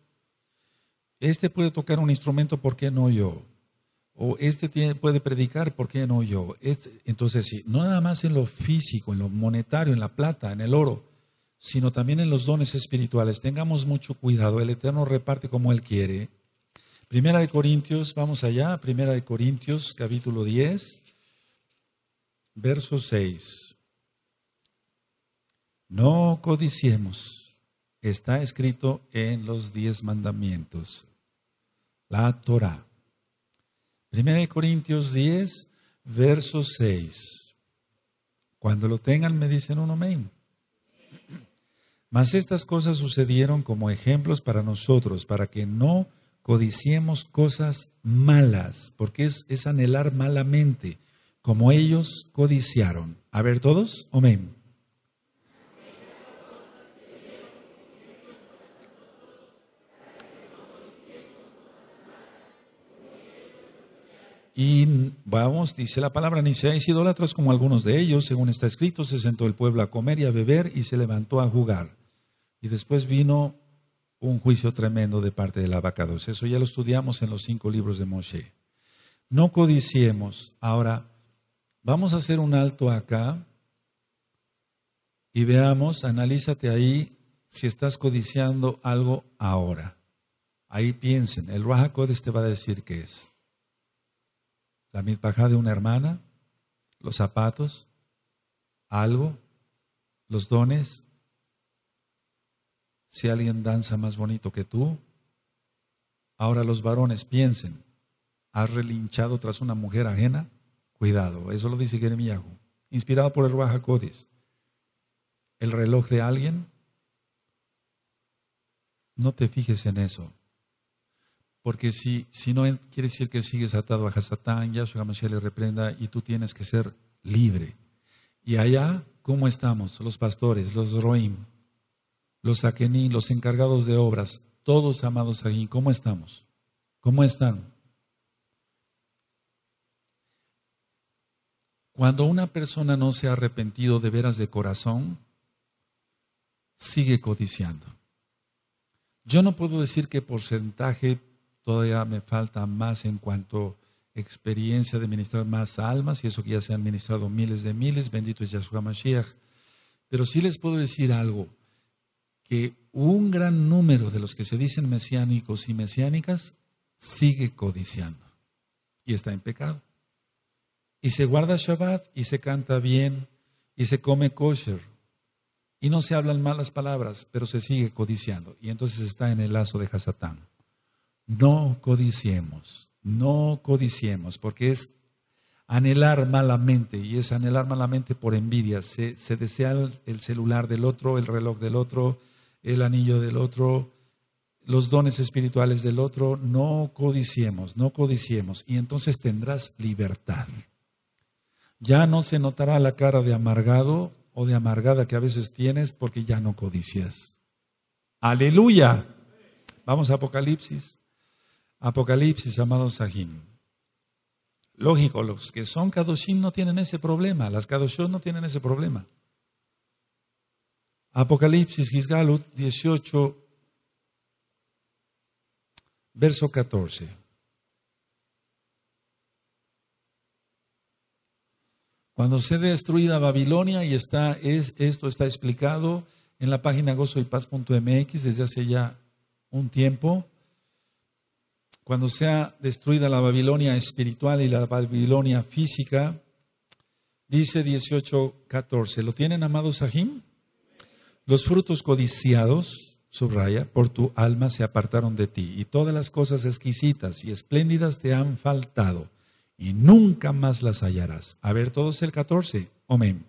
Speaker 1: Este puede tocar un instrumento, ¿por qué no yo? O este puede predicar, ¿por qué no yo? entonces, no nada más en lo físico, en lo monetario, en la plata, en el oro, sino también en los dones espirituales. Tengamos mucho cuidado, el Eterno reparte como Él quiere. Primera de Corintios, vamos allá, Primera de Corintios, capítulo 10, verso 6. No codiciemos, está escrito en los diez mandamientos, la Torah. Primera de Corintios 10, verso 6. Cuando lo tengan me dicen un amén. Mas estas cosas sucedieron como ejemplos para nosotros, para que no codiciemos cosas malas, porque es, anhelar malamente, como ellos codiciaron. A ver todos, amén. Y vamos, dice la palabra, ni seáis idólatras como algunos de ellos, según está escrito, se sentó el pueblo a comer y a beber y se levantó a jugar. Y después vino un juicio tremendo de parte de del dos Eso ya lo estudiamos en los cinco libros de Moshe. No codiciemos. Ahora, vamos a hacer un alto acá y veamos, analízate ahí si estás codiciando algo ahora. Ahí piensen, el Ruach te va a decir qué es. La mitbajá de una hermana, los zapatos, algo, los dones, si alguien danza más bonito que tú. Ahora los varones piensen, ¿has relinchado tras una mujer ajena? Cuidado, eso lo dice Jeremías, inspirado por el Baja Codis. El reloj de alguien, no te fijes en eso. Porque si, no quiere decir que sigues atado a Hasatán, Yahshua se le reprenda y tú tienes que ser libre. Y allá, ¿cómo estamos? Los pastores, los Roim, los Akení, los encargados de obras, todos amados aquí, ¿cómo estamos? ¿Cómo están? Cuando una persona no se ha arrepentido de veras de corazón, sigue codiciando. Yo no puedo decir qué porcentaje todavía me falta más en cuanto experiencia de ministrar más almas, y eso que ya se han ministrado miles de miles, bendito es Yahshua Mashiach. Pero sí les puedo decir algo, que un gran número de los que se dicen mesiánicos y mesiánicas sigue codiciando y está en pecado. Y se guarda Shabbat y se canta bien y se come kosher y no se hablan malas palabras, pero se sigue codiciando y entonces está en el lazo de Hasatán. No codiciemos, no codiciemos, porque es anhelar malamente, y es anhelar malamente por envidia. Se, desea el celular del otro, el reloj del otro, el anillo del otro, los dones espirituales del otro, no codiciemos, no codiciemos, y entonces tendrás libertad. Ya no se notará la cara de amargado o de amargada que a veces tienes porque ya no codicias. Aleluya. Vamos a Apocalipsis. Apocalipsis, amados Sahim. Lógico, los que son Kadoshim no tienen ese problema, las Kadoshim no tienen ese problema. Apocalipsis, Gisgalut 18, verso 14. Cuando se destruida Babilonia, y esto está explicado en la página gozoypaz.mx desde hace ya un tiempo, cuando sea destruida la Babilonia espiritual y la Babilonia física, dice 18, 14. ¿Lo tienen, amados Sahim? Los frutos codiciados, subraya, por tu alma se apartaron de ti, y todas las cosas exquisitas y espléndidas te han faltado, y nunca más las hallarás. A ver todos el 14. Amén.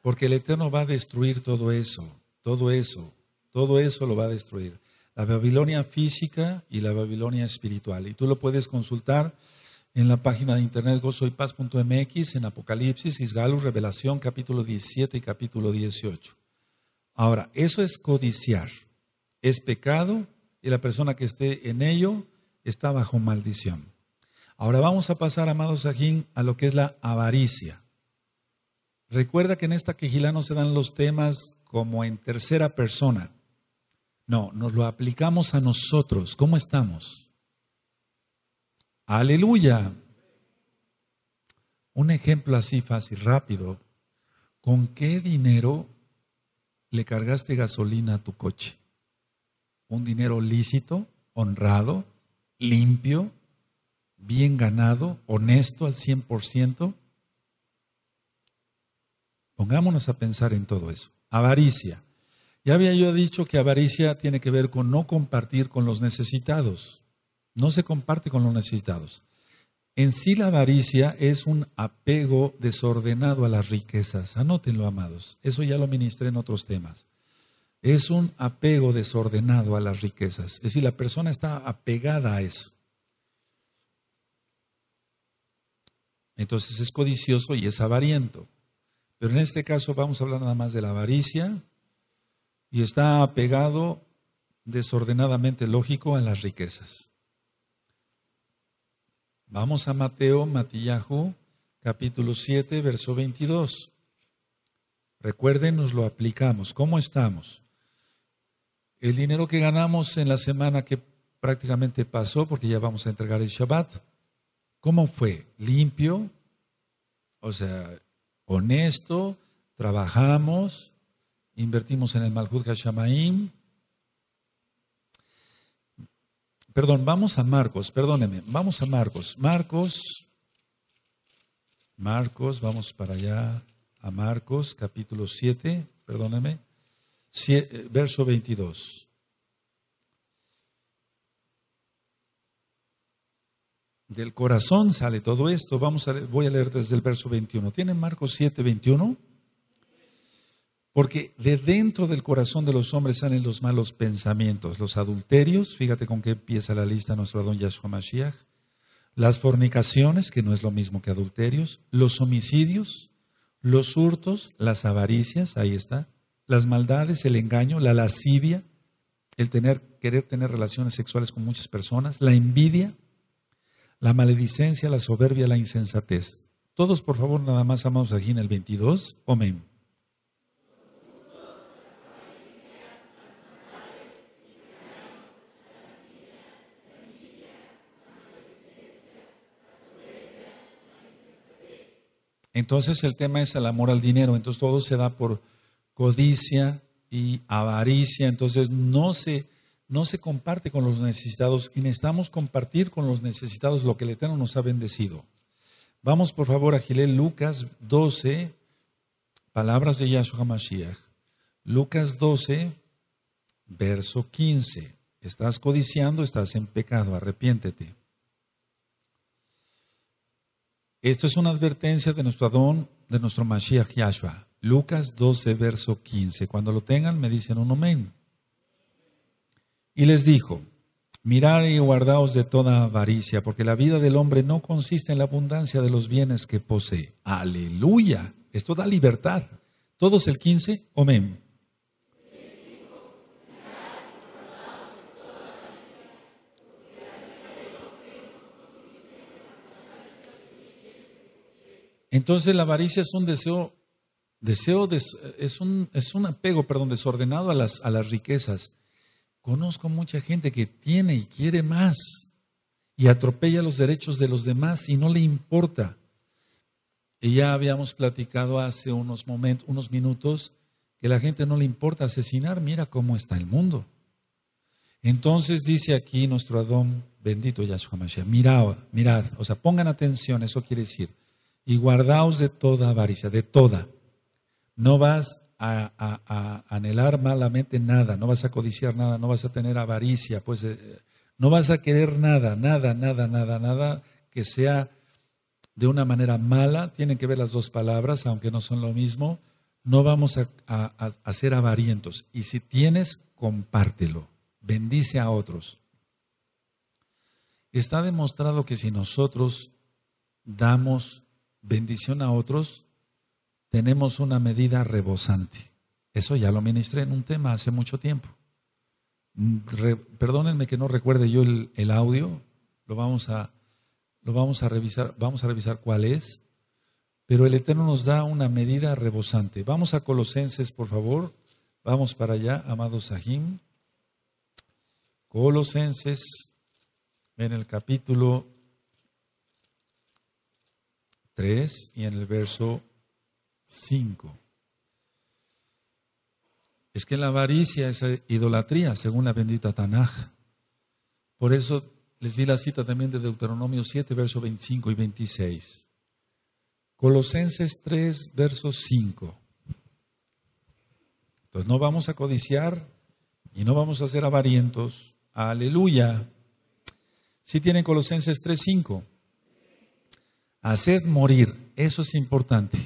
Speaker 1: Porque el Eterno va a destruir todo eso, todo eso, todo eso lo va a destruir la Babilonia física y la Babilonia espiritual. Y tú lo puedes consultar en la página de internet gozoypaz.mx, en Apocalipsis, Isgalus, Revelación, capítulo 17 y capítulo 18. Ahora, eso es codiciar, es pecado y la persona que esté en ello está bajo maldición. Ahora vamos a pasar, amados Sajín, a lo que es la avaricia. Recuerda que en esta quejilano no se dan los temas como en tercera persona. No, nos lo aplicamos a nosotros. ¿Cómo estamos? Aleluya. Un ejemplo así fácil, rápido. ¿Con qué dinero le cargaste gasolina a tu coche? ¿Un dinero lícito, honrado, limpio, bien ganado, honesto al 100%? Pongámonos a pensar en todo eso. Avaricia. Ya había yo dicho que avaricia tiene que ver con no compartir con los necesitados. No se comparte con los necesitados. En sí la avaricia es un apego desordenado a las riquezas. Anótenlo, amados. Eso ya lo ministré en otros temas. Es un apego desordenado a las riquezas. Es decir, la persona está apegada a eso. Entonces es codicioso y es avariento. Pero en este caso vamos a hablar nada más de la avaricia, y está apegado desordenadamente lógico a las riquezas. Vamos a Mateo, Matillajo, capítulo 7, verso 22. Recuerden, nos lo aplicamos. ¿Cómo estamos? El dinero que ganamos en la semana que prácticamente pasó, porque ya vamos a entregar el Shabbat, ¿cómo fue? ¿Limpio? O sea, honesto, trabajamos, invertimos en el Malhud Hashamaim. Perdón, vamos a Marcos, perdóneme, vamos a Marcos. Marcos, Marcos, vamos para allá a Marcos, capítulo 7, perdóneme, eh, verso 22. Del corazón sale todo esto. Vamos a, voy a leer desde el verso 21. ¿Tienen Marcos 7, 21? Porque de dentro del corazón de los hombres salen los malos pensamientos, los adulterios, fíjate con qué empieza la lista nuestro don Yahshua Mashiach, las fornicaciones, que no es lo mismo que adulterios, los homicidios, los hurtos, las avaricias, ahí está, las maldades, el engaño, la lascivia, el tener, querer tener relaciones sexuales con muchas personas, la envidia, la maledicencia, la soberbia, la insensatez. Todos, por favor, nada más, amamos aquí en el 22. Amén. Entonces el tema es el amor al dinero. Entonces todo se da por codicia y avaricia. Entonces no se, no se comparte con los necesitados y necesitamos compartir con los necesitados lo que el Eterno nos ha bendecido. Vamos por favor a Gilel Lucas 12, palabras de Yahshua Mashiach. Lucas 12, verso 15. Estás codiciando, estás en pecado, arrepiéntete. Esto es una advertencia de nuestro Adón, de nuestro Mashiach Yahshua. Lucas 12, verso 15. Cuando lo tengan, me dicen un amén. Y les dijo, mirad y guardaos de toda avaricia, porque la vida del hombre no consiste en la abundancia de los bienes que posee. Aleluya. Esto da libertad. Todos el 15, amén. Entonces la avaricia es un deseo, deseo es, un, apego, perdón, desordenado a las, a las riquezas. Conozco mucha gente que tiene y quiere más y atropella los derechos de los demás y no le importa. Y ya habíamos platicado hace unos minutos, que la gente no le importa asesinar, mira cómo está el mundo. Entonces dice aquí nuestro Adón, bendito Yahshua Mashiach, mirad, mirad, o sea, pongan atención, eso quiere decir, y guardaos de toda avaricia, de toda. No vas a, anhelar malamente nada, no vas a codiciar nada, no vas a tener avaricia, pues eh, no vas a querer nada, nada, nada, nada, nada que sea de una manera mala. Tienen que ver las dos palabras, aunque no son lo mismo. No vamos a, a ser avarientos. Y si tienes, compártelo. Bendice a otros. Está demostrado que si nosotros damos bendición a otros, tenemos una medida rebosante. Eso ya lo ministré en un tema hace mucho tiempo. perdónenme que no recuerde yo el, audio, lo vamos a lo vamos a revisar, vamos a revisar cuál es, pero el Eterno nos da una medida rebosante. Vamos a Colosenses, por favor. Vamos para allá, amado Sahim. Colosenses en el capítulo 3 y en el verso 5. Es que la avaricia es idolatría, según la bendita Tanaj. Por eso les di la cita también de Deuteronomio 7, verso 25 y 26. Colosenses 3, verso 5. Entonces no vamos a codiciar y no vamos a ser avarientos. Aleluya. Si tienen Colosenses 3, 5. Haced morir, eso es importante.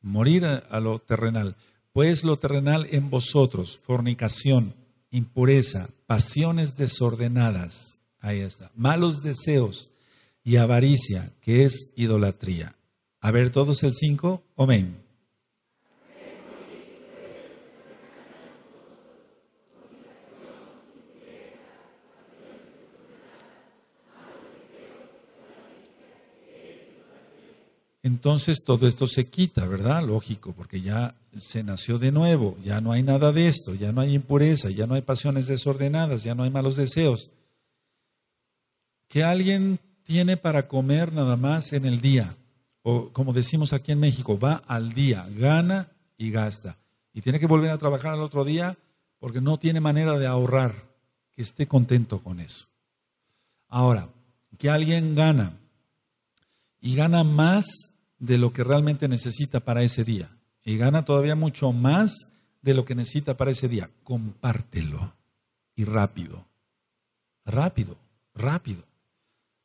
Speaker 1: Morir a, lo terrenal. Pues lo terrenal en vosotros, fornicación, impureza, pasiones desordenadas, ahí está, malos deseos y avaricia, que es idolatría. A ver todos el 5, amén. entonces todo esto se quita, ¿verdad? Lógico, porque ya se nació de nuevo, ya no hay nada de esto, ya no hay impureza, ya no hay pasiones desordenadas, ya no hay malos deseos. Que alguien tiene para comer nada más en el día, o como decimos aquí en México, va al día, gana y gasta. Y tiene que volver a trabajar al otro día porque no tiene manera de ahorrar, que esté contento con eso. Ahora, que alguien gana y gana más de lo que realmente necesita para ese día. Y gana todavía mucho más de lo que necesita para ese día. Compártelo. Y rápido. Rápido, rápido.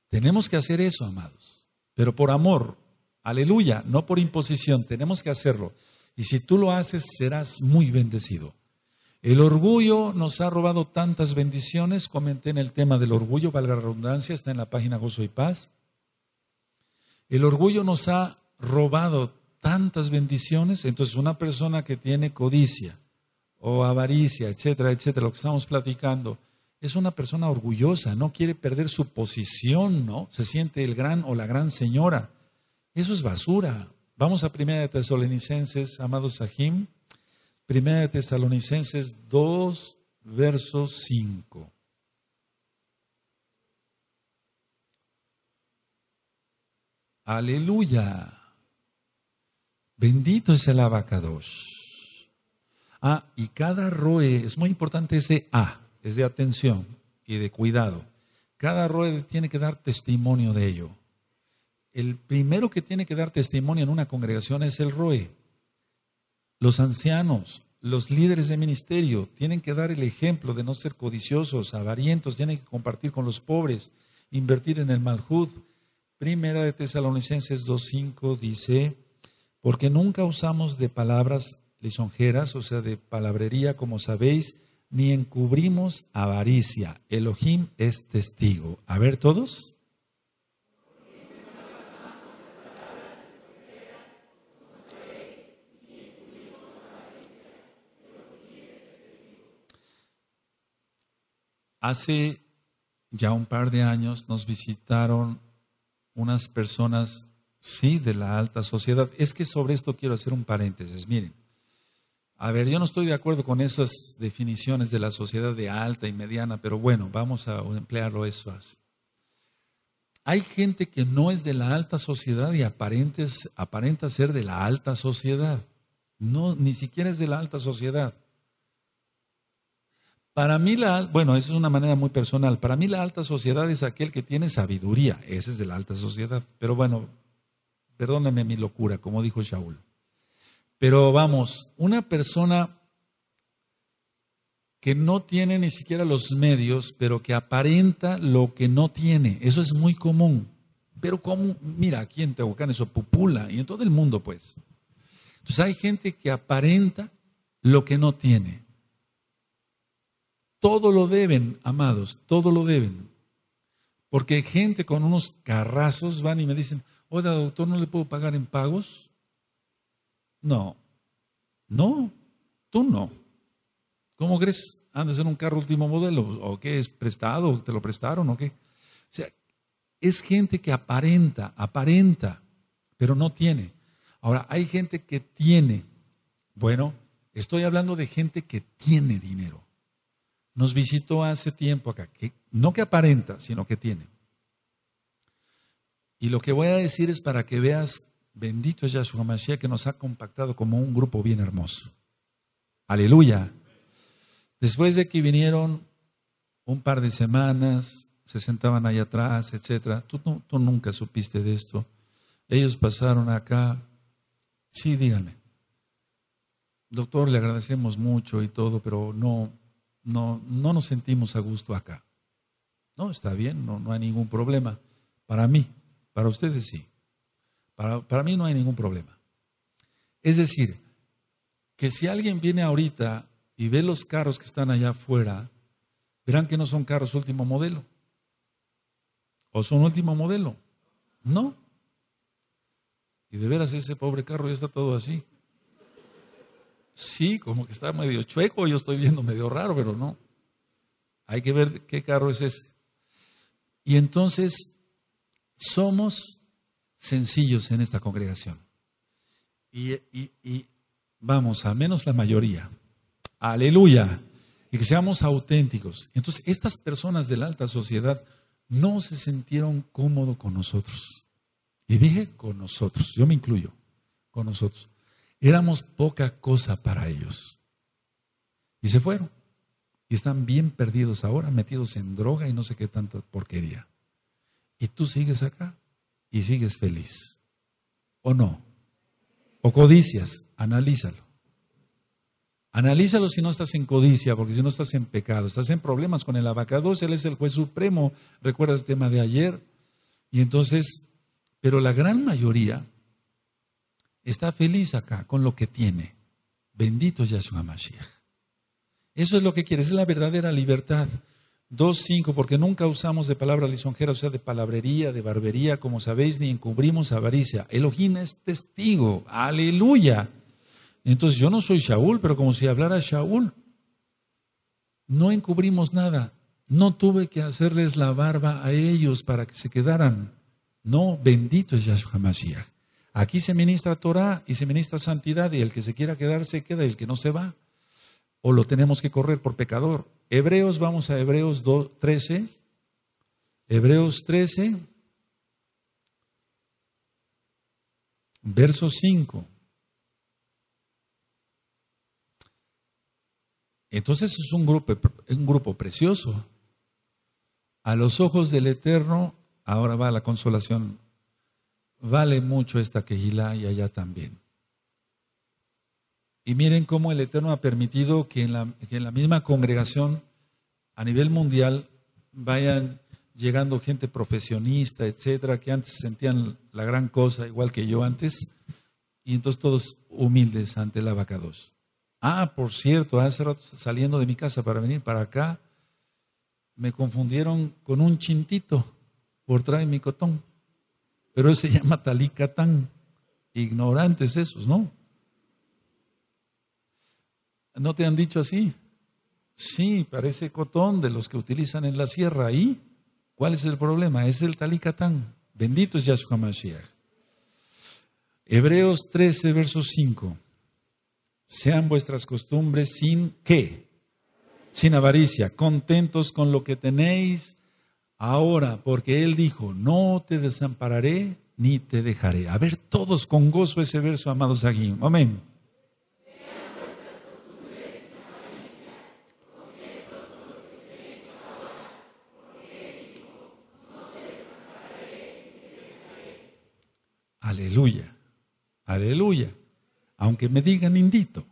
Speaker 1: Tenemos que hacer eso, amados. Pero por amor. Aleluya. No por imposición. Tenemos que hacerlo. Y si tú lo haces, serás muy bendecido. El orgullo nos ha robado tantas bendiciones. Comenté en el tema del orgullo, valga la redundancia, está en la página Gozo y Paz. El orgullo nos ha robado tantas bendiciones, entonces una persona que tiene codicia o avaricia, etcétera, etcétera, lo que estamos platicando, es una persona orgullosa, no quiere perder su posición, ¿no? Se siente el gran o la gran señora. Eso es basura. Vamos a Primera de Tesalonicenses, amados Sahim. Primera de Tesalonicenses 2, verso 5. Aleluya. Bendito es el abacados. Ah, y cada roe, es muy importante ese A, es de atención y de cuidado. Cada roe tiene que dar testimonio de ello. El primero que tiene que dar testimonio en una congregación es el roe. Los ancianos, los líderes de ministerio tienen que dar el ejemplo de no ser codiciosos, avarientos, tienen que compartir con los pobres, invertir en el malhud. Primera de Tesalonicenses 2.5 dice, porque nunca usamos de palabras lisonjeras, o sea, de palabrería, como sabéis, ni encubrimos avaricia. Elohim es testigo. A ver todos. Hace ya un par de años nos visitaron unas personas Sí, de la alta sociedad. Es que sobre esto quiero hacer un paréntesis. Miren, a ver, yo no estoy de acuerdo con esas definiciones de la sociedad de alta y mediana, pero bueno, vamos a emplearlo eso así. Hay gente que no es de la alta sociedad y aparenta ser de la alta sociedad. No, ni siquiera es de la alta sociedad. Para mí la, bueno, eso es una manera muy personal. Para mí la alta sociedad es aquel que tiene sabiduría. Ese es de la alta sociedad. Pero bueno, Perdóname mi locura, como dijo Shaul. Pero vamos, una persona que no tiene ni siquiera los medios, pero que aparenta lo que no tiene, eso es muy común. Pero como, mira, aquí en Tehuacán eso pupula, y en todo el mundo pues. Entonces hay gente que aparenta lo que no tiene. Todo lo deben, amados, todo lo deben. Porque gente con unos carrazos van y me dicen, Oiga, doctor, ¿no le puedo pagar en pagos? No. No, tú no. ¿Cómo crees? ¿Andas en un carro último modelo? ¿O qué? ¿Es prestado? ¿Te lo prestaron? ¿O qué? O sea, es gente que aparenta, aparenta, pero no tiene. Ahora, hay gente que tiene. Bueno, estoy hablando de gente que tiene dinero. Nos visitó hace tiempo acá, que, no que aparenta, sino que tiene. Y lo que voy a decir es para que veas, bendito es Yahshua Mashiach que nos ha compactado como un grupo bien hermoso. Aleluya. Después de que vinieron un par de semanas, se sentaban ahí atrás, etcétera. Tú, nunca supiste de esto. Ellos pasaron acá. Sí, díganme. Doctor, le agradecemos mucho y todo, pero no, no, no nos sentimos a gusto acá. No, está bien, no hay ningún problema para mí. Para ustedes sí. Para, mí no hay ningún problema. Es decir, que si alguien viene ahorita y ve los carros que están allá afuera, verán que no son carros último modelo. O son último modelo. No. Y de veras ese pobre carro ya está todo así. Sí, como que está medio chueco, yo estoy viendo medio raro, pero no. Hay que ver qué carro es ese. Y entonces somos sencillos en esta congregación. Y, vamos, a menos la mayoría. Aleluya. Y que seamos auténticos. Entonces, estas personas de la alta sociedad no se sintieron cómodos con nosotros. Y dije con nosotros, yo me incluyo, con nosotros. Éramos poca cosa para ellos. Y se fueron. Y están bien perdidos ahora, metidos en droga y no sé qué tanta porquería. Y tú sigues acá y sigues feliz. ¿O no? ¿O codicias? Analízalo. Analízalo si no estás en codicia, porque si no estás en pecado, estás en problemas con el si él es el juez supremo, recuerda el tema de ayer. Y entonces, pero la gran mayoría está feliz acá con lo que tiene. Bendito es Yahshua Mashiach. Eso es lo que quiere, es la verdadera libertad. 2.5, porque nunca usamos de palabra lisonjera, o sea, de palabrería, de barbería, como sabéis, ni encubrimos avaricia. Elohim es testigo, aleluya. Entonces yo no soy Shaul, pero como si hablara Shaul. No encubrimos nada. No tuve que hacerles la barba a ellos para que se quedaran. No, bendito es Yahshua Mashiach. Aquí se ministra Torah y se ministra santidad y el que se quiera quedar se queda y el que no se va o lo tenemos que correr por pecador. Hebreos, vamos a Hebreos 13. Hebreos 13, verso 5. Entonces es un grupo, un grupo precioso. A los ojos del Eterno, ahora va la consolación. Vale mucho esta quejilá y allá también. Y miren cómo el Eterno ha permitido que en la, misma congregación a nivel mundial vayan llegando gente profesionista, etcétera, que antes sentían la gran cosa, igual que yo antes, y entonces todos humildes ante la vaca Ah, por cierto, hace rato saliendo de mi casa para venir para acá, me confundieron con un chintito por traer mi cotón, pero ese se llama talicatán, ignorantes esos, ¿no? ¿No te han dicho así? Sí, parece cotón de los que utilizan en la sierra. ¿Y cuál es el problema? Es el talicatán. Bendito es Yahshua Mashiach. Hebreos 13, verso 5. Sean vuestras costumbres sin qué? Sin avaricia, contentos con lo que tenéis ahora, porque Él dijo, no te desampararé ni te dejaré. A ver todos con gozo ese verso, amados aquí. Amén. Aleluya, aleluya. Aunque me digan indito,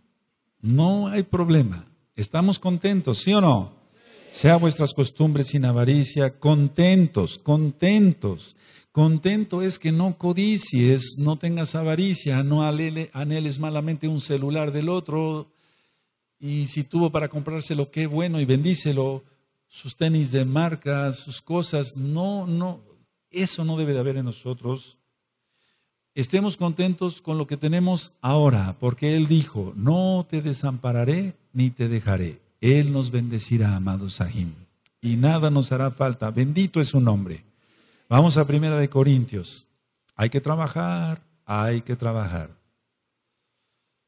Speaker 1: no hay problema. Estamos contentos, ¿sí o no? Sea vuestras costumbres sin avaricia, contentos, contentos. Contento es que no codicies, no tengas avaricia, no anheles malamente un celular del otro. Y si tuvo para comprárselo, qué bueno y bendícelo. Sus tenis de marca, sus cosas, no, no, eso no debe de haber en nosotros estemos contentos con lo que tenemos ahora, porque Él dijo, no te desampararé ni te dejaré. Él nos bendecirá, amado Sahim, y nada nos hará falta. Bendito es su nombre. Vamos a Primera de Corintios. Hay que trabajar, hay que trabajar.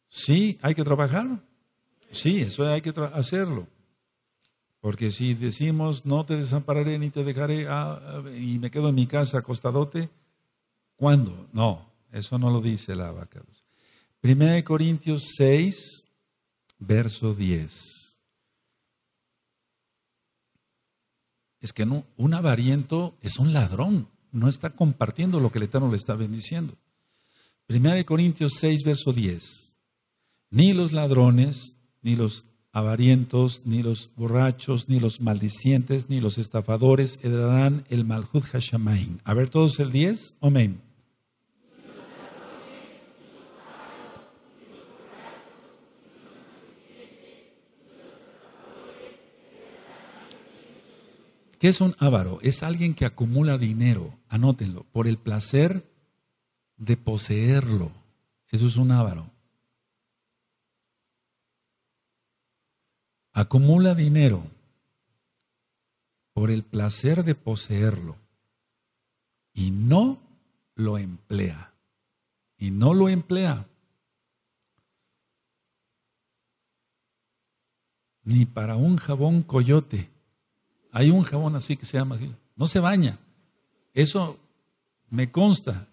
Speaker 1: Sí, hay que trabajar. Sí, eso hay que hacerlo. Porque si decimos, no te desampararé ni te dejaré, ah, ah, y me quedo en mi casa acostadote, ¿cuándo? No, eso no lo dice la Abacados. Primera de Corintios 6, verso 10. Es que no, un avariento es un ladrón, no está compartiendo lo que el Eterno le está bendiciendo. Primera de Corintios 6, verso 10. Ni los ladrones, ni los avarientos, ni los borrachos, ni los maldicientes, ni los estafadores heredarán el malhud hashamain. A ver todos el 10. Amén. ¿Qué es un avaro? Es alguien que acumula dinero, anótenlo, por el placer de poseerlo. Eso es un avaro. Acumula dinero por el placer de poseerlo y no lo emplea. Y no lo emplea ni para un jabón coyote hay un jabón así que se llama No se baña. Eso me consta.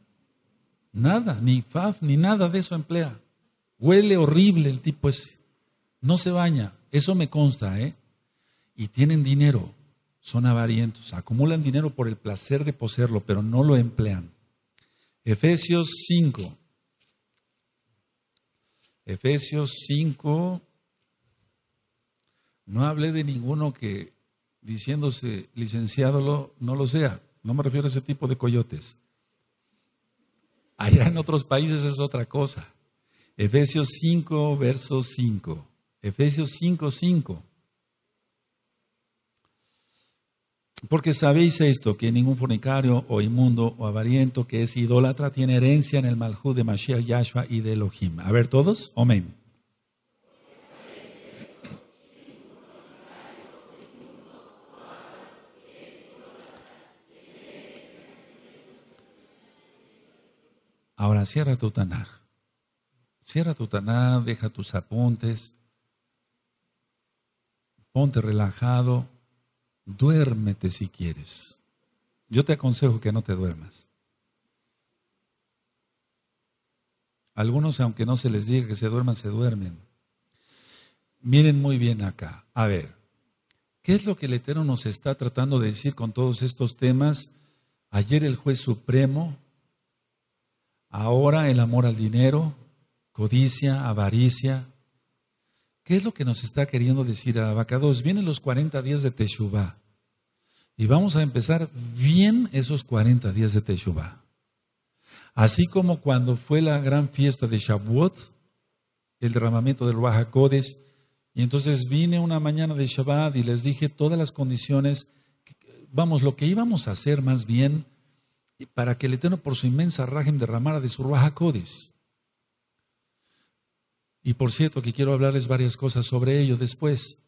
Speaker 1: Nada, ni FAF, ni nada de eso emplea. Huele horrible el tipo ese. No se baña. Eso me consta, ¿eh? Y tienen dinero. Son avarientos. Acumulan dinero por el placer de poseerlo, pero no lo emplean. Efesios 5. Efesios 5. No hablé de ninguno que diciéndose licenciado no lo sea. No me refiero a ese tipo de coyotes. Allá en otros países es otra cosa. Efesios 5, verso 5. Efesios 5, 5. Porque sabéis esto, que ningún fornicario o inmundo o avariento que es idólatra tiene herencia en el malhud de Mashiach Yahshua y de Elohim. A ver todos, amén. Ahora cierra tu Tanaj. Cierra tu Tanaj, deja tus apuntes. Ponte relajado. Duérmete si quieres. Yo te aconsejo que no te duermas. Algunos, aunque no se les diga que se duerman, se duermen. Miren muy bien acá. A ver, ¿qué es lo que el Eterno nos está tratando de decir con todos estos temas? Ayer el juez supremo Ahora el amor al dinero, codicia, avaricia. ¿Qué es lo que nos está queriendo decir a Abacados? Vienen los 40 días de Teshuvá. Y vamos a empezar bien esos 40 días de Teshuvá. Así como cuando fue la gran fiesta de Shavuot, el derramamiento del Wahakodes, y entonces vine una mañana de Shabbat y les dije todas las condiciones, vamos, lo que íbamos a hacer más bien para que el Eterno por su inmensa rajem derramara de su raja Codis. Y por cierto que quiero hablarles varias cosas sobre ello después.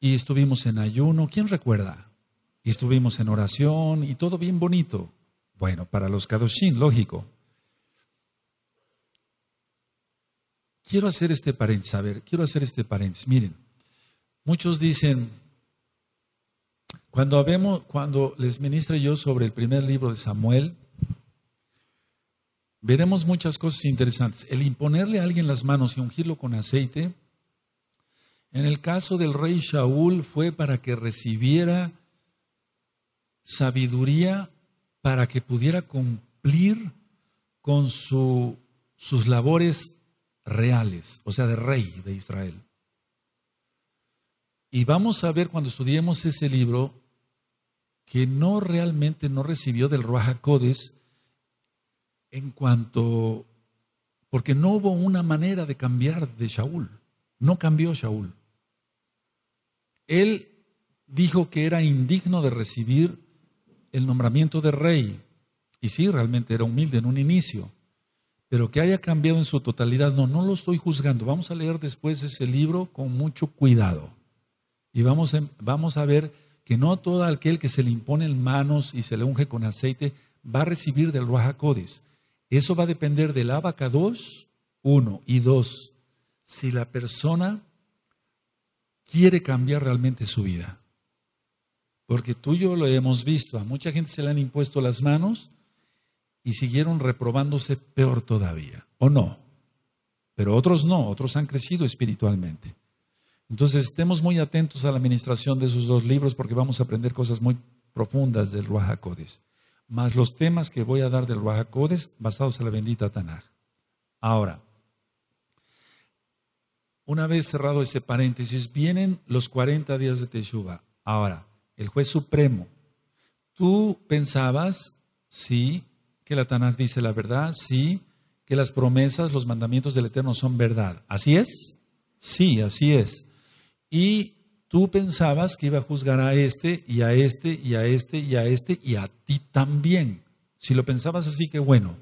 Speaker 1: Y estuvimos en ayuno, ¿quién recuerda? Y estuvimos en oración y todo bien bonito. Bueno, para los Kadoshin, lógico. Quiero hacer este paréntesis, a ver, quiero hacer este paréntesis. Miren, muchos dicen, cuando, cuando les ministre yo sobre el primer libro de Samuel, veremos muchas cosas interesantes. El imponerle a alguien las manos y ungirlo con aceite, en el caso del rey Shaul fue para que recibiera sabiduría para que pudiera cumplir con sus labores reales, o sea, de rey de Israel. Y vamos a ver cuando estudiemos ese libro que no realmente no recibió del Ruajacodes en cuanto, porque no hubo una manera de cambiar de Shaul, no cambió Shaul. Él dijo que era indigno de recibir el nombramiento de rey, y sí, realmente era humilde en un inicio, pero que haya cambiado en su totalidad, no, no lo estoy juzgando. Vamos a leer después ese libro con mucho cuidado y vamos vamos a ver que no todo aquel que se le imponen manos y se le unge con aceite va a recibir del Codis. Eso va a depender del abaca 2, uno, y dos, si la persona quiere cambiar realmente su vida. Porque tú y yo lo hemos visto, a mucha gente se le han impuesto las manos y siguieron reprobándose peor todavía, ¿o no? Pero otros no, otros han crecido espiritualmente. Entonces estemos muy atentos a la administración de esos dos libros porque vamos a aprender cosas muy profundas del Ruach Más los temas que voy a dar del Ruach basados en la bendita Tanaj. Ahora, una vez cerrado ese paréntesis, vienen los 40 días de Teshuvah. Ahora, el juez supremo. Tú pensabas, sí, que la Tanaj dice la verdad, sí, que las promesas, los mandamientos del Eterno son verdad. ¿Así es? Sí, así es y tú pensabas que iba a juzgar a este y a este y a este y a este y a ti también. Si lo pensabas así, qué bueno.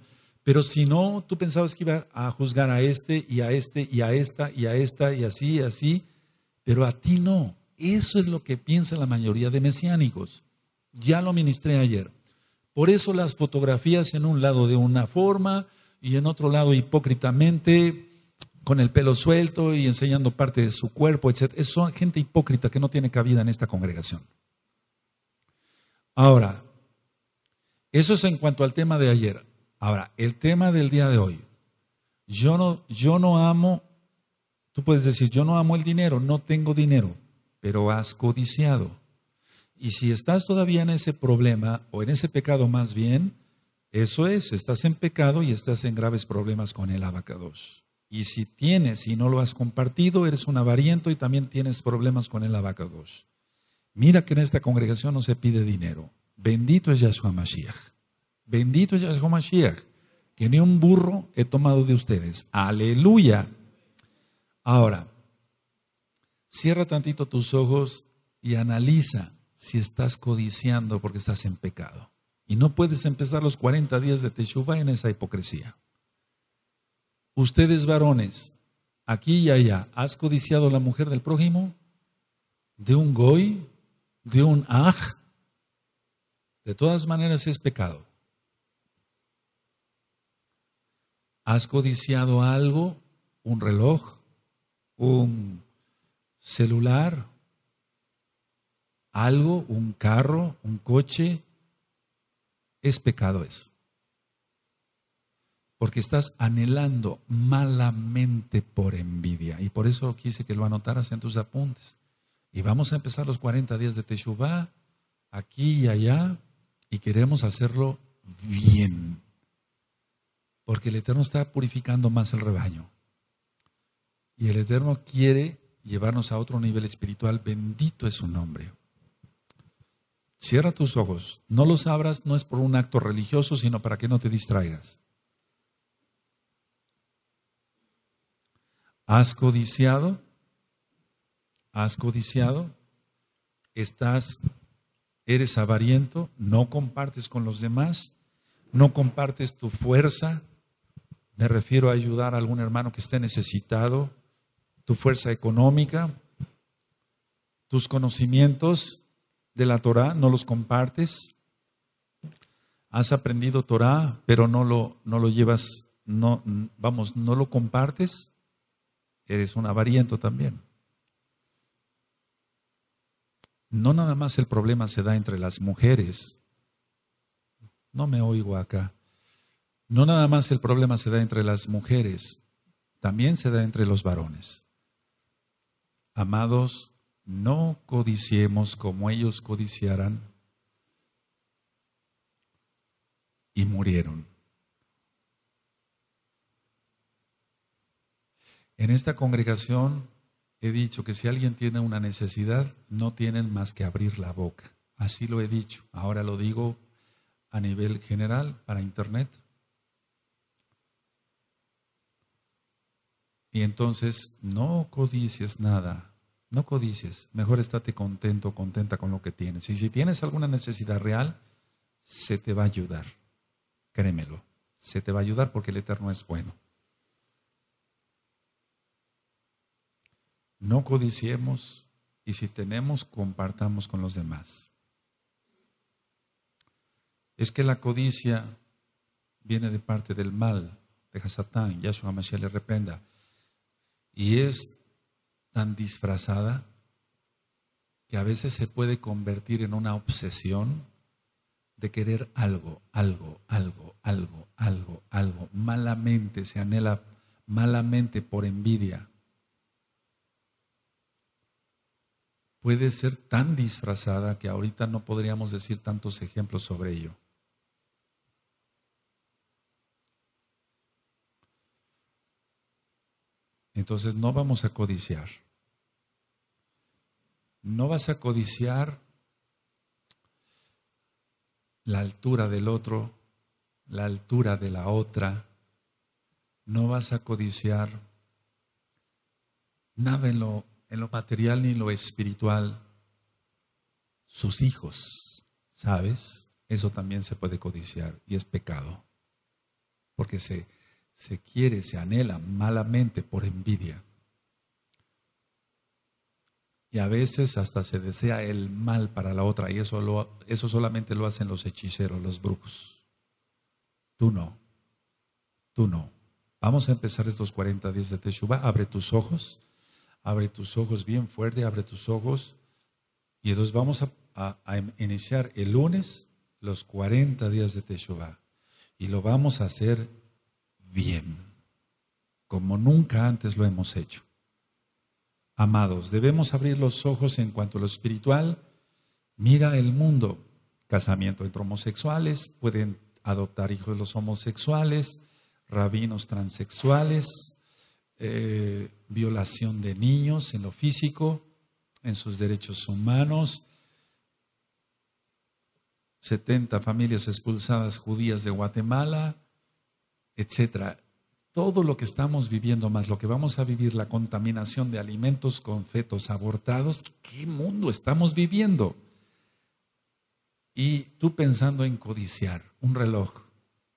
Speaker 1: Pero si no, tú pensabas que iba a juzgar a este y a este y a esta y a esta y así y así, pero a ti no. Eso es lo que piensa la mayoría de mesiánicos. Ya lo ministré ayer. Por eso las fotografías en un lado de una forma y en otro lado hipócritamente con el pelo suelto y enseñando parte de su cuerpo, etc. Es, gente hipócrita que no tiene cabida en esta congregación. Ahora, eso es en cuanto al tema de ayer. Ahora, el tema del día de hoy. Yo no, yo no amo, tú puedes decir, yo no amo el dinero, no tengo dinero, pero has codiciado. Y si estás todavía en ese problema o en ese pecado más bien, eso es, estás en pecado y estás en graves problemas con el abacados. Y si tienes y no lo has compartido, eres un avariento y también tienes problemas con el abacados. Mira que en esta congregación no se pide dinero. Bendito es Yahshua Mashiach. Bendito es Yahshua Mashiach. Que ni un burro he tomado de ustedes. Aleluya. Ahora, cierra tantito tus ojos y analiza si estás codiciando porque estás en pecado. Y no puedes empezar los 40 días de Teshuvah en esa hipocresía ustedes varones, aquí y allá, ¿has codiciado la mujer del prójimo? ¿De un goy? ¿De un aj? De todas maneras es pecado. ¿Has codiciado algo? ¿Un reloj? ¿Un celular? ¿Algo? ¿Un carro? ¿Un coche? Es pecado eso porque estás anhelando malamente por envidia. Y por eso quise que lo anotaras en tus apuntes. Y vamos a empezar los 40 días de Teshuvah, aquí y allá, y queremos hacerlo bien. Porque el Eterno está purificando más el rebaño. Y el Eterno quiere llevarnos a otro nivel espiritual. Bendito es su nombre. Cierra tus ojos. No los abras, no es por un acto religioso, sino para que no te distraigas. ¿Has codiciado? ¿Has codiciado? ¿Estás, eres avariento? ¿No compartes con los demás? ¿No compartes tu fuerza? Me refiero a ayudar a algún hermano que esté necesitado, tu fuerza económica, tus conocimientos de la Torah, no los compartes. Has aprendido Torah, pero no lo, no lo llevas, no, vamos, no lo compartes eres un avariento también. No nada más el problema se da entre las mujeres. No me oigo acá. No nada más el problema se da entre las mujeres, también se da entre los varones. Amados, no codiciemos como ellos codiciaran y murieron. En esta congregación he dicho que si alguien tiene una necesidad, no tienen más que abrir la boca. Así lo he dicho. Ahora lo digo a nivel general para Internet. Y entonces no codicies nada, no codicies. Mejor estate contento, contenta con lo que tienes. Y si tienes alguna necesidad real, se te va a ayudar. Créemelo, se te va a ayudar porque el Eterno es bueno. no codiciemos y si tenemos, compartamos con los demás. Es que la codicia viene de parte del mal, de Hasatán, Yahshua Mashiach le reprenda, y es tan disfrazada que a veces se puede convertir en una obsesión de querer algo, algo, algo, algo, algo, algo. Malamente se anhela, malamente por envidia, puede ser tan disfrazada que ahorita no podríamos decir tantos ejemplos sobre ello. Entonces no vamos a codiciar. No vas a codiciar la altura del otro, la altura de la otra. No vas a codiciar nada en lo en lo material ni en lo espiritual, sus hijos, ¿sabes? Eso también se puede codiciar y es pecado, porque se, se quiere, se anhela malamente por envidia. Y a veces hasta se desea el mal para la otra y eso, eso solamente lo hacen los hechiceros, los brujos. Tú no, tú no. Vamos a empezar estos 40 días de Teshuvah. Abre tus ojos abre tus ojos bien fuerte, abre tus ojos. Y entonces vamos a, iniciar el lunes los 40 días de Teshuvah. Y lo vamos a hacer bien, como nunca antes lo hemos hecho. Amados, debemos abrir los ojos en cuanto a lo espiritual. Mira el mundo. Casamiento entre homosexuales, pueden adoptar hijos de los homosexuales, rabinos transexuales, eh, violación de niños en lo físico, en sus derechos humanos. 70 familias expulsadas judías de Guatemala, etcétera. Todo lo que estamos viviendo, más lo que vamos a vivir, la contaminación de alimentos con fetos abortados, ¿qué mundo estamos viviendo? Y tú pensando en codiciar un reloj,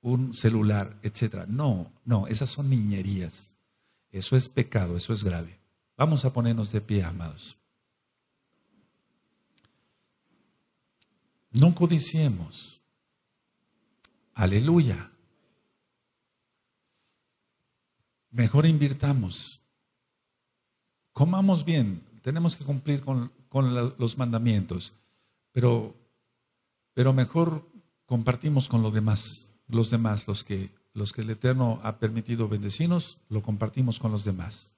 Speaker 1: un celular, etcétera. No, no, esas son niñerías. Eso es pecado, eso es grave. Vamos a ponernos de pie, amados. No codiciemos. Aleluya. Mejor invirtamos. Comamos bien. Tenemos que cumplir con, los mandamientos. Pero, pero mejor compartimos con los demás, los demás, los que los que el Eterno ha permitido bendecirnos, lo compartimos con los demás.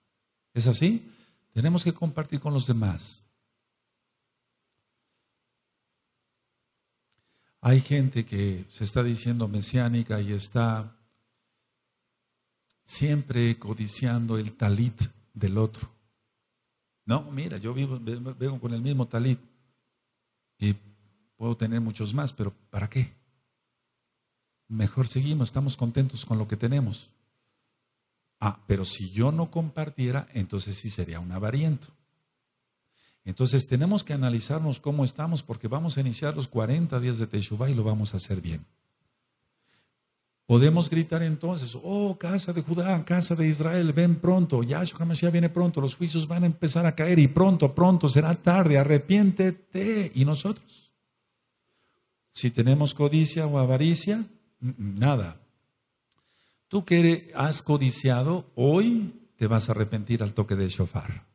Speaker 1: ¿Es así? Tenemos que compartir con los demás. Hay gente que se está diciendo mesiánica y está siempre codiciando el talit del otro. No, mira, yo vivo, vengo con el mismo talit y puedo tener muchos más, pero ¿para qué? mejor seguimos, estamos contentos con lo que tenemos. Ah, pero si yo no compartiera, entonces sí sería un avariento. Entonces tenemos que analizarnos cómo estamos porque vamos a iniciar los 40 días de Teshuvah y lo vamos a hacer bien. Podemos gritar entonces, oh casa de Judá, casa de Israel, ven pronto, Yahshua Mashiach viene pronto, los juicios van a empezar a caer y pronto, pronto será tarde, arrepiéntete. ¿Y nosotros? Si tenemos codicia o avaricia, nada. Tú que has codiciado, hoy te vas a arrepentir al toque de shofar.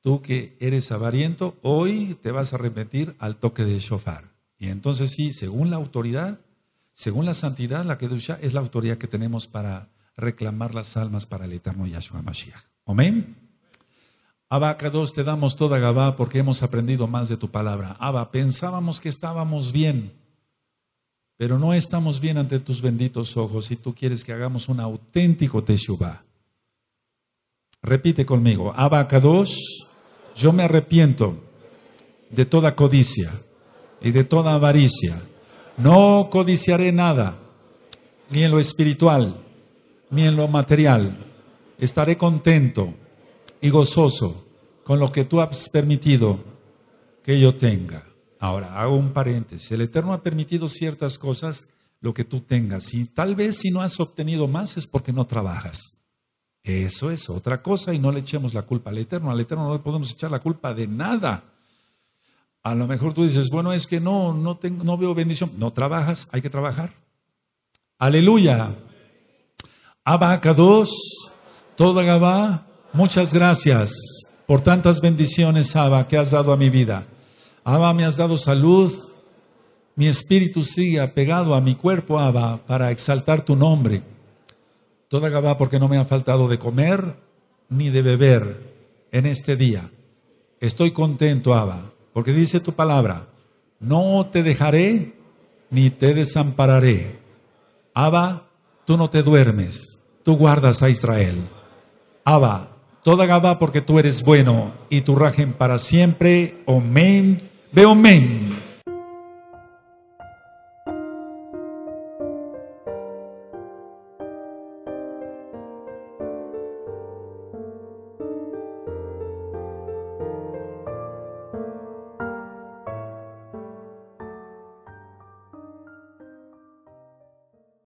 Speaker 1: Tú que eres avariento, hoy te vas a arrepentir al toque de shofar. Y entonces sí, según la autoridad, según la santidad, la Kedusha es la autoridad que tenemos para reclamar las almas para el eterno Yahshua Mashiach. Amén. Abacados, te damos toda Gabá porque hemos aprendido más de tu palabra. Abba, pensábamos que estábamos bien pero no estamos bien ante tus benditos ojos y tú quieres que hagamos un auténtico Teshuvah. Repite conmigo, Kadosh, yo me arrepiento de toda codicia y de toda avaricia. No codiciaré nada, ni en lo espiritual, ni en lo material. Estaré contento y gozoso con lo que tú has permitido que yo tenga. Ahora, hago un paréntesis. El Eterno ha permitido ciertas cosas, lo que tú tengas. Y tal vez si no has obtenido más es porque no trabajas. Eso es otra cosa y no le echemos la culpa al Eterno. Al Eterno no le podemos echar la culpa de nada. A lo mejor tú dices, bueno, es que no, no, tengo, no veo bendición. No trabajas, hay que trabajar. Aleluya. 2, toda Gabá, muchas gracias por tantas bendiciones, Abba, que has dado a mi vida. Abba, me has dado salud. Mi espíritu sigue apegado a mi cuerpo, Abba, para exaltar tu nombre. Toda Gabá, porque no me ha faltado de comer ni de beber en este día. Estoy contento, Abba, porque dice tu palabra, no te dejaré ni te desampararé. Abba, tú no te duermes, tú guardas a Israel. Abba, toda Gabá, porque tú eres bueno y tu rajen para siempre. Amén Be amém.